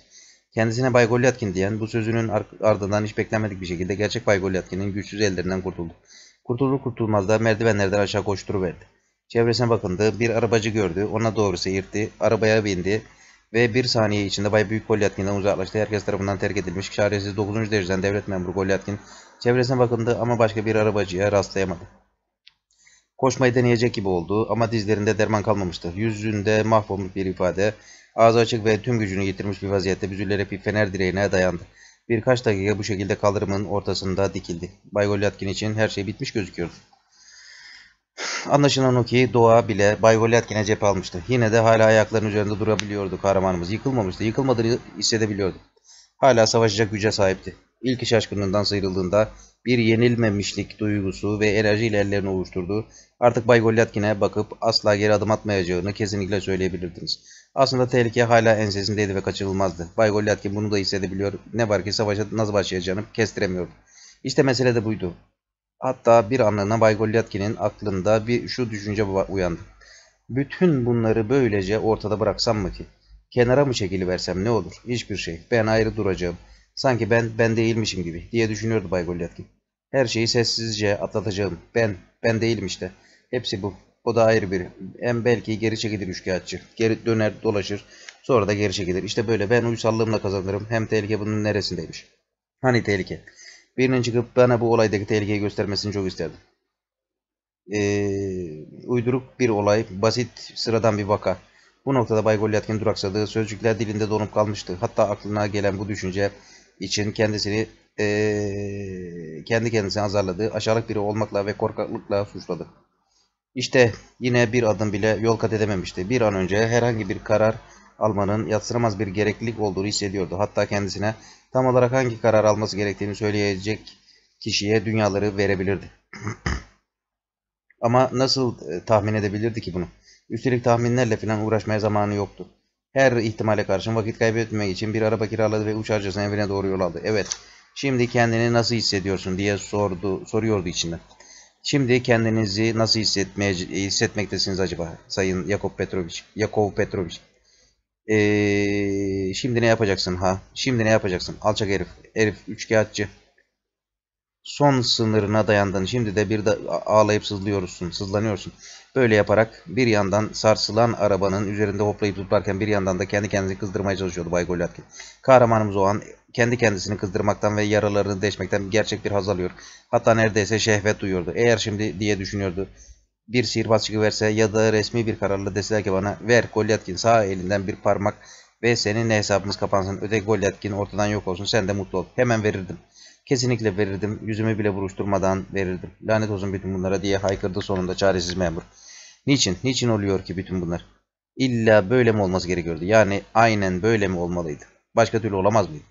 Kendisine Bay Golyatkin diyen bu sözünün ardından hiç beklenmedik bir şekilde gerçek Bay Golyatkin'in güçsüz ellerinden kurtuldu. Kurtulur kurtulmaz da merdivenlerden aşağı koşturuverdi. Çevresine bakındı, bir arabacı gördü, ona doğru seyirtti, arabaya bindi ve bir saniye içinde Bay Büyük Golyatkin'den uzaklaştı. Herkes tarafından terk edilmiş. Çaresiz 9. dereceden devlet memuru Golyatkin çevresine bakındı ama başka bir arabacıya rastlayamadı. Koşmayı deneyecek gibi oldu ama dizlerinde derman kalmamıştı. Yüzünde mahvolmuş bir ifade, Ağzı açık ve tüm gücünü yitirmiş bir vaziyette büzülerek bir fener direğine dayandı. Birkaç dakika bu şekilde kaldırımın ortasında dikildi. Bay Golyatkin için her şey bitmiş gözüküyordu. Anlaşılan o ki doğa bile Bay Golyatkin'e cephe almıştı. Yine de hala ayaklarının üzerinde durabiliyordu kahramanımız. Yıkılmamıştı, yıkılmadığını hissedebiliyordu. Hala savaşacak güce sahipti. İlk şaşkınlığından sıyrıldığında bir yenilmemişlik duygusu ve enerjiyle ellerini oluşturdu. Artık Bay Golyatkin'e bakıp asla geri adım atmayacağını kesinlikle söyleyebilirdiniz. Aslında tehlike hala ensesindeydi ve kaçınılmazdı. Bay Golyatkin bunu da hissedebiliyor. Ne var ki savaşa nasıl başlayacağını kestiremiyordu. İşte mesele de buydu. Hatta bir anlığına Bay Golyatkin'in aklında bir şu düşünce uyandı. Bütün bunları böylece ortada bıraksam mı ki? Kenara mı çekiliversem ne olur? Hiçbir şey. Ben ayrı duracağım. Sanki ben, ben değilmişim gibi diye düşünüyordu Bay Golyatkin. Her şeyi sessizce atlatacağım. Ben, ben değilim işte. Hepsi bu. O da ayrı bir, Hem belki geri çekilir üçkağıtçı. Geri döner dolaşır. Sonra da geri çekilir. İşte böyle ben uysallığımla kazanırım. Hem tehlike bunun neresindeymiş? Hani tehlike? Birinin çıkıp bana bu olaydaki tehlikeyi göstermesini çok isterdim. Ee, uyduruk bir olay. Basit, sıradan bir vaka. Bu noktada Bay Golyatkin duraksadığı sözcükler dilinde donup kalmıştı. Hatta aklına gelen bu düşünce için kendisini ee, kendi kendisini azarladığı aşağılık biri olmakla ve korkaklıkla suçladı. İşte yine bir adım bile yol kat edememişti. Bir an önce herhangi bir karar almanın yatsınamaz bir gereklilik olduğunu hissediyordu. Hatta kendisine tam olarak hangi karar alması gerektiğini söyleyecek kişiye dünyaları verebilirdi. Ama nasıl e, tahmin edebilirdi ki bunu? Üstelik tahminlerle falan uğraşmaya zamanı yoktu. Her ihtimale karşın vakit kaybetmemek için bir araba kiraladı ve uç harcasına evine doğru yol aldı. Evet, şimdi kendini nasıl hissediyorsun diye sordu, soruyordu içinden. Şimdi kendinizi nasıl hissetmeye, hissetmektesiniz acaba Sayın Yakov Petrovic? Yakov Petrovic. Ee, şimdi ne yapacaksın ha? Şimdi ne yapacaksın? Alçak herif. Herif üçkağıtçı. Son sınırına dayandın. Şimdi de bir de ağlayıp sızlıyorsun. Sızlanıyorsun. Böyle yaparak bir yandan sarsılan arabanın üzerinde hoplayıp zıplarken bir yandan da kendi kendini kızdırmaya çalışıyordu Bay Golyatkin. Kahramanımız o an kendi kendisini kızdırmaktan ve yaralarını deşmekten gerçek bir haz alıyor. Hatta neredeyse şehvet duyuyordu. Eğer şimdi diye düşünüyordu. Bir sihirbaz çıkıverse ya da resmi bir kararla deseler ki bana ver Golyatkin sağ elinden bir parmak ve senin ne hesabımız kapansın öteki Golyatkin ortadan yok olsun sen de mutlu ol. Hemen verirdim. Kesinlikle verirdim. Yüzümü bile buruşturmadan verirdim. Lanet olsun bütün bunlara diye haykırdı sonunda çaresiz memur. Niçin? Niçin oluyor ki bütün bunlar? İlla böyle mi olması gerekiyordu? Yani aynen böyle mi olmalıydı? Başka türlü olamaz mıydı?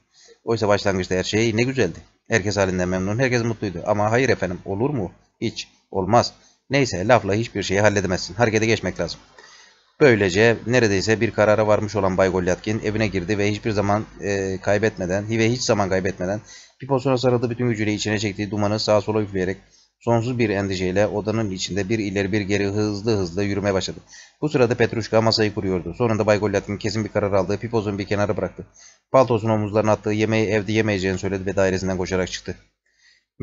Oysa başlangıçta her şey ne güzeldi. Herkes halinden memnun, herkes mutluydu. Ama hayır efendim, olur mu? Hiç. Olmaz. Neyse, lafla hiçbir şeyi halledemezsin. Harekete geçmek lazım. Böylece neredeyse bir karara varmış olan Bay Golyatkin evine girdi ve hiçbir zaman e, kaybetmeden, ve hiç zaman kaybetmeden bir posuna sarıldı bütün gücüyle içine çektiği dumanı sağa sola üfleyerek Sonsuz bir endişeyle odanın içinde bir ileri bir geri hızlı hızlı yürümeye başladı. Bu sırada Petruşka masayı kuruyordu. Sonunda Bay Golyat'ın kesin bir karar aldığı pipozun bir kenara bıraktı. Palto'sun omuzlarına attığı yemeği evde yemeyeceğini söyledi ve dairesinden koşarak çıktı.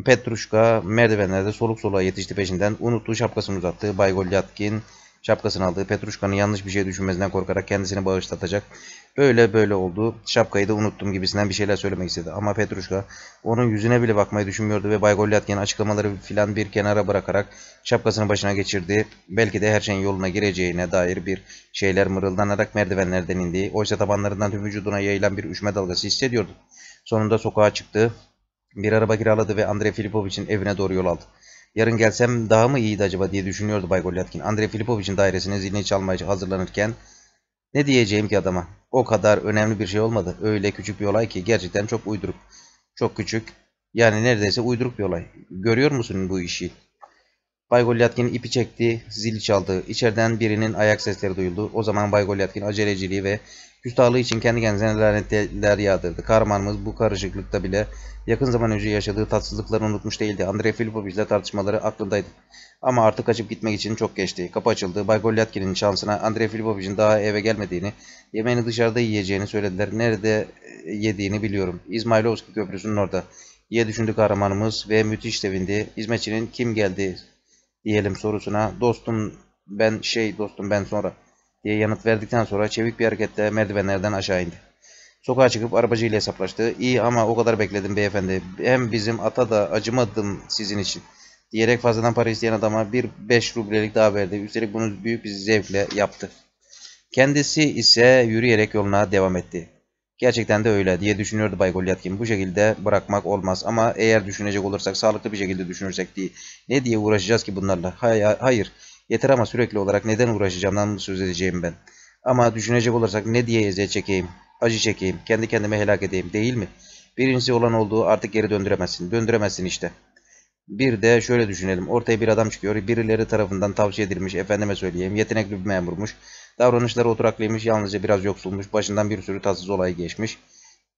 Petruşka merdivenlerde soluk soluğa yetişti peşinden. Unuttuğu şapkasını uzattı. Bay Golyatkin şapkasını aldığı Petruşka'nın yanlış bir şey düşünmesinden korkarak kendisini bağışlatacak. Böyle böyle oldu. Şapkayı da unuttum gibisinden bir şeyler söylemek istedi. Ama Petruşka onun yüzüne bile bakmayı düşünmüyordu ve Bay Golyatkin açıklamaları filan bir kenara bırakarak şapkasını başına geçirdi. Belki de her şeyin yoluna gireceğine dair bir şeyler mırıldanarak merdivenlerden indi. Oysa tabanlarından tüm vücuduna yayılan bir üşme dalgası hissediyordu. Sonunda sokağa çıktı. Bir araba kiraladı ve Andrei Filipovic'in evine doğru yol aldı. Yarın gelsem daha mı iyiydi acaba diye düşünüyordu Bay Golyatkin. Andrei Filipovic'in dairesine zilini çalmaya hazırlanırken ne diyeceğim ki adama? O kadar önemli bir şey olmadı. Öyle küçük bir olay ki gerçekten çok uyduruk. Çok küçük. Yani neredeyse uyduruk bir olay. Görüyor musun bu işi? Bay Golyatkin ipi çekti, zil çaldı. İçeriden birinin ayak sesleri duyuldu. O zaman Bay Golyatkin aceleciliği ve küstahlığı için kendi kendisine lanetler yağdırdı. Karmanımız bu karışıklıkta bile yakın zaman önce yaşadığı tatsızlıkları unutmuş değildi. Andrei Filipovic ile tartışmaları aklındaydı. Ama artık açıp gitmek için çok geçti. Kapı açıldı. Bay Golyatkin'in şansına Andrei Filipovic'in daha eve gelmediğini, yemeğini dışarıda yiyeceğini söylediler. Nerede e, yediğini biliyorum. İzmailovski Köprüsü'nün orada diye düşündü kahramanımız ve müthiş sevindi. Hizmetçinin kim geldi diyelim sorusuna dostum ben şey dostum ben sonra diye yanıt verdikten sonra çevik bir hareketle merdivenlerden aşağı indi. Sokağa çıkıp arabacıyla ile hesaplaştı. İyi ama o kadar bekledim beyefendi. Hem bizim ata da acımadım sizin için. Diyerek fazladan para isteyen adama bir beş rublelik daha verdi. Üstelik bunu büyük bir zevkle yaptı. Kendisi ise yürüyerek yoluna devam etti. Gerçekten de öyle diye düşünüyordu Bay Golyatkin. Bu şekilde bırakmak olmaz ama eğer düşünecek olursak sağlıklı bir şekilde düşünürsek diye Ne diye uğraşacağız ki bunlarla? Hayır, hayır. Yeter ama sürekli olarak neden uğraşacağımdan mı söz edeceğim ben? Ama düşünecek olursak ne diye eziyet çekeyim, acı çekeyim, kendi kendime helak edeyim değil mi? Birincisi olan olduğu artık geri döndüremezsin. Döndüremezsin işte. Bir de şöyle düşünelim. Ortaya bir adam çıkıyor. Birileri tarafından tavsiye edilmiş. Efendime söyleyeyim. Yetenekli bir memurmuş. Davranışları oturaklıymış. Yalnızca biraz yoksulmuş. Başından bir sürü tatsız olay geçmiş.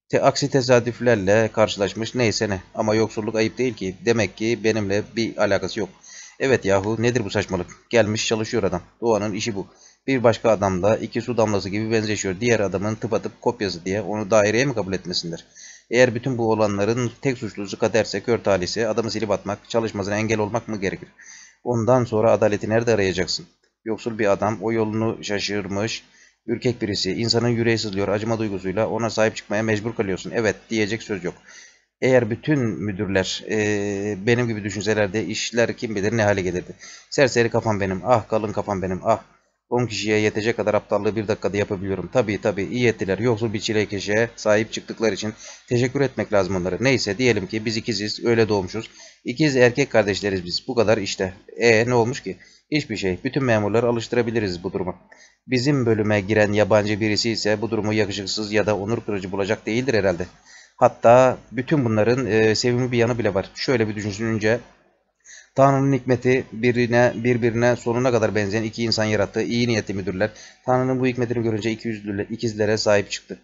Te aksi tesadüflerle karşılaşmış. Neyse ne. Ama yoksulluk ayıp değil ki. Demek ki benimle bir alakası yok. Evet yahu nedir bu saçmalık? Gelmiş çalışıyor adam. Doğanın işi bu. Bir başka adam da iki su damlası gibi benzeşiyor. Diğer adamın tıpatıp kopyası diye onu daireye mi kabul etmesinler? Eğer bütün bu olanların tek suçlusu kaderse kör talihse adamı silip atmak, çalışmasına engel olmak mı gerekir? Ondan sonra adaleti nerede arayacaksın? Yoksul bir adam o yolunu şaşırmış, ürkek birisi, insanın yüreği sızlıyor acıma duygusuyla ona sahip çıkmaya mecbur kalıyorsun. Evet diyecek söz yok. Eğer bütün müdürler e, benim gibi düşünselerdi, işler kim bilir ne hale gelirdi. Serseri kafam benim. Ah kalın kafam benim. Ah 10 kişiye yetecek kadar aptallığı bir dakikada yapabiliyorum. Tabi tabi iyi ettiler. Yoksul bir kişiye sahip çıktıkları için teşekkür etmek lazım onlara. Neyse diyelim ki biz ikiziz öyle doğmuşuz. İkiz erkek kardeşleriz biz. Bu kadar işte. E ne olmuş ki? Hiçbir şey. Bütün memurları alıştırabiliriz bu duruma. Bizim bölüme giren yabancı birisi ise bu durumu yakışıksız ya da onur kırıcı bulacak değildir herhalde. Hatta bütün bunların e, sevimli bir yanı bile var. Şöyle bir düşününce Tanrı'nın hikmeti birine birbirine sonuna kadar benzeyen iki insan yarattı. İyi niyetli müdürler Tanrı'nın bu hikmetini görünce iki ikizlere sahip çıktı.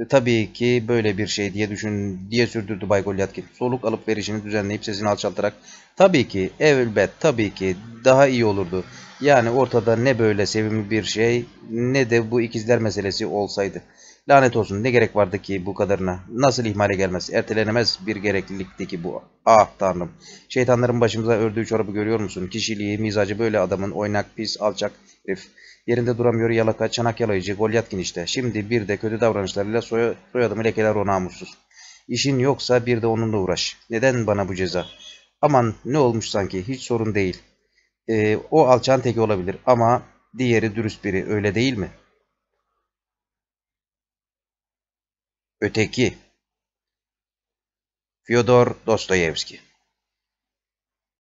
E, tabii ki böyle bir şey diye düşün diye sürdürdü Bay Golyatkin. Soluk alıp verişini düzenleyip sesini alçaltarak tabii ki elbet tabii ki daha iyi olurdu. Yani ortada ne böyle sevimli bir şey ne de bu ikizler meselesi olsaydı. Lanet olsun ne gerek vardı ki bu kadarına? Nasıl ihmale gelmez? Ertelenemez bir gereklilikteki bu. Ah tanrım. Şeytanların başımıza ördüğü çorabı görüyor musun? Kişiliği, mizacı böyle adamın oynak, pis, alçak, herif. Yerinde duramıyor yalaka, çanak yalayıcı, golyatkin işte. Şimdi bir de kötü davranışlarıyla soy soyadımı lekeler o namussuz. İşin yoksa bir de onunla uğraş. Neden bana bu ceza? Aman ne olmuş sanki hiç sorun değil. Ee, o alçan teki olabilir ama diğeri dürüst biri öyle değil mi?'' Öteki Fyodor Dostoyevski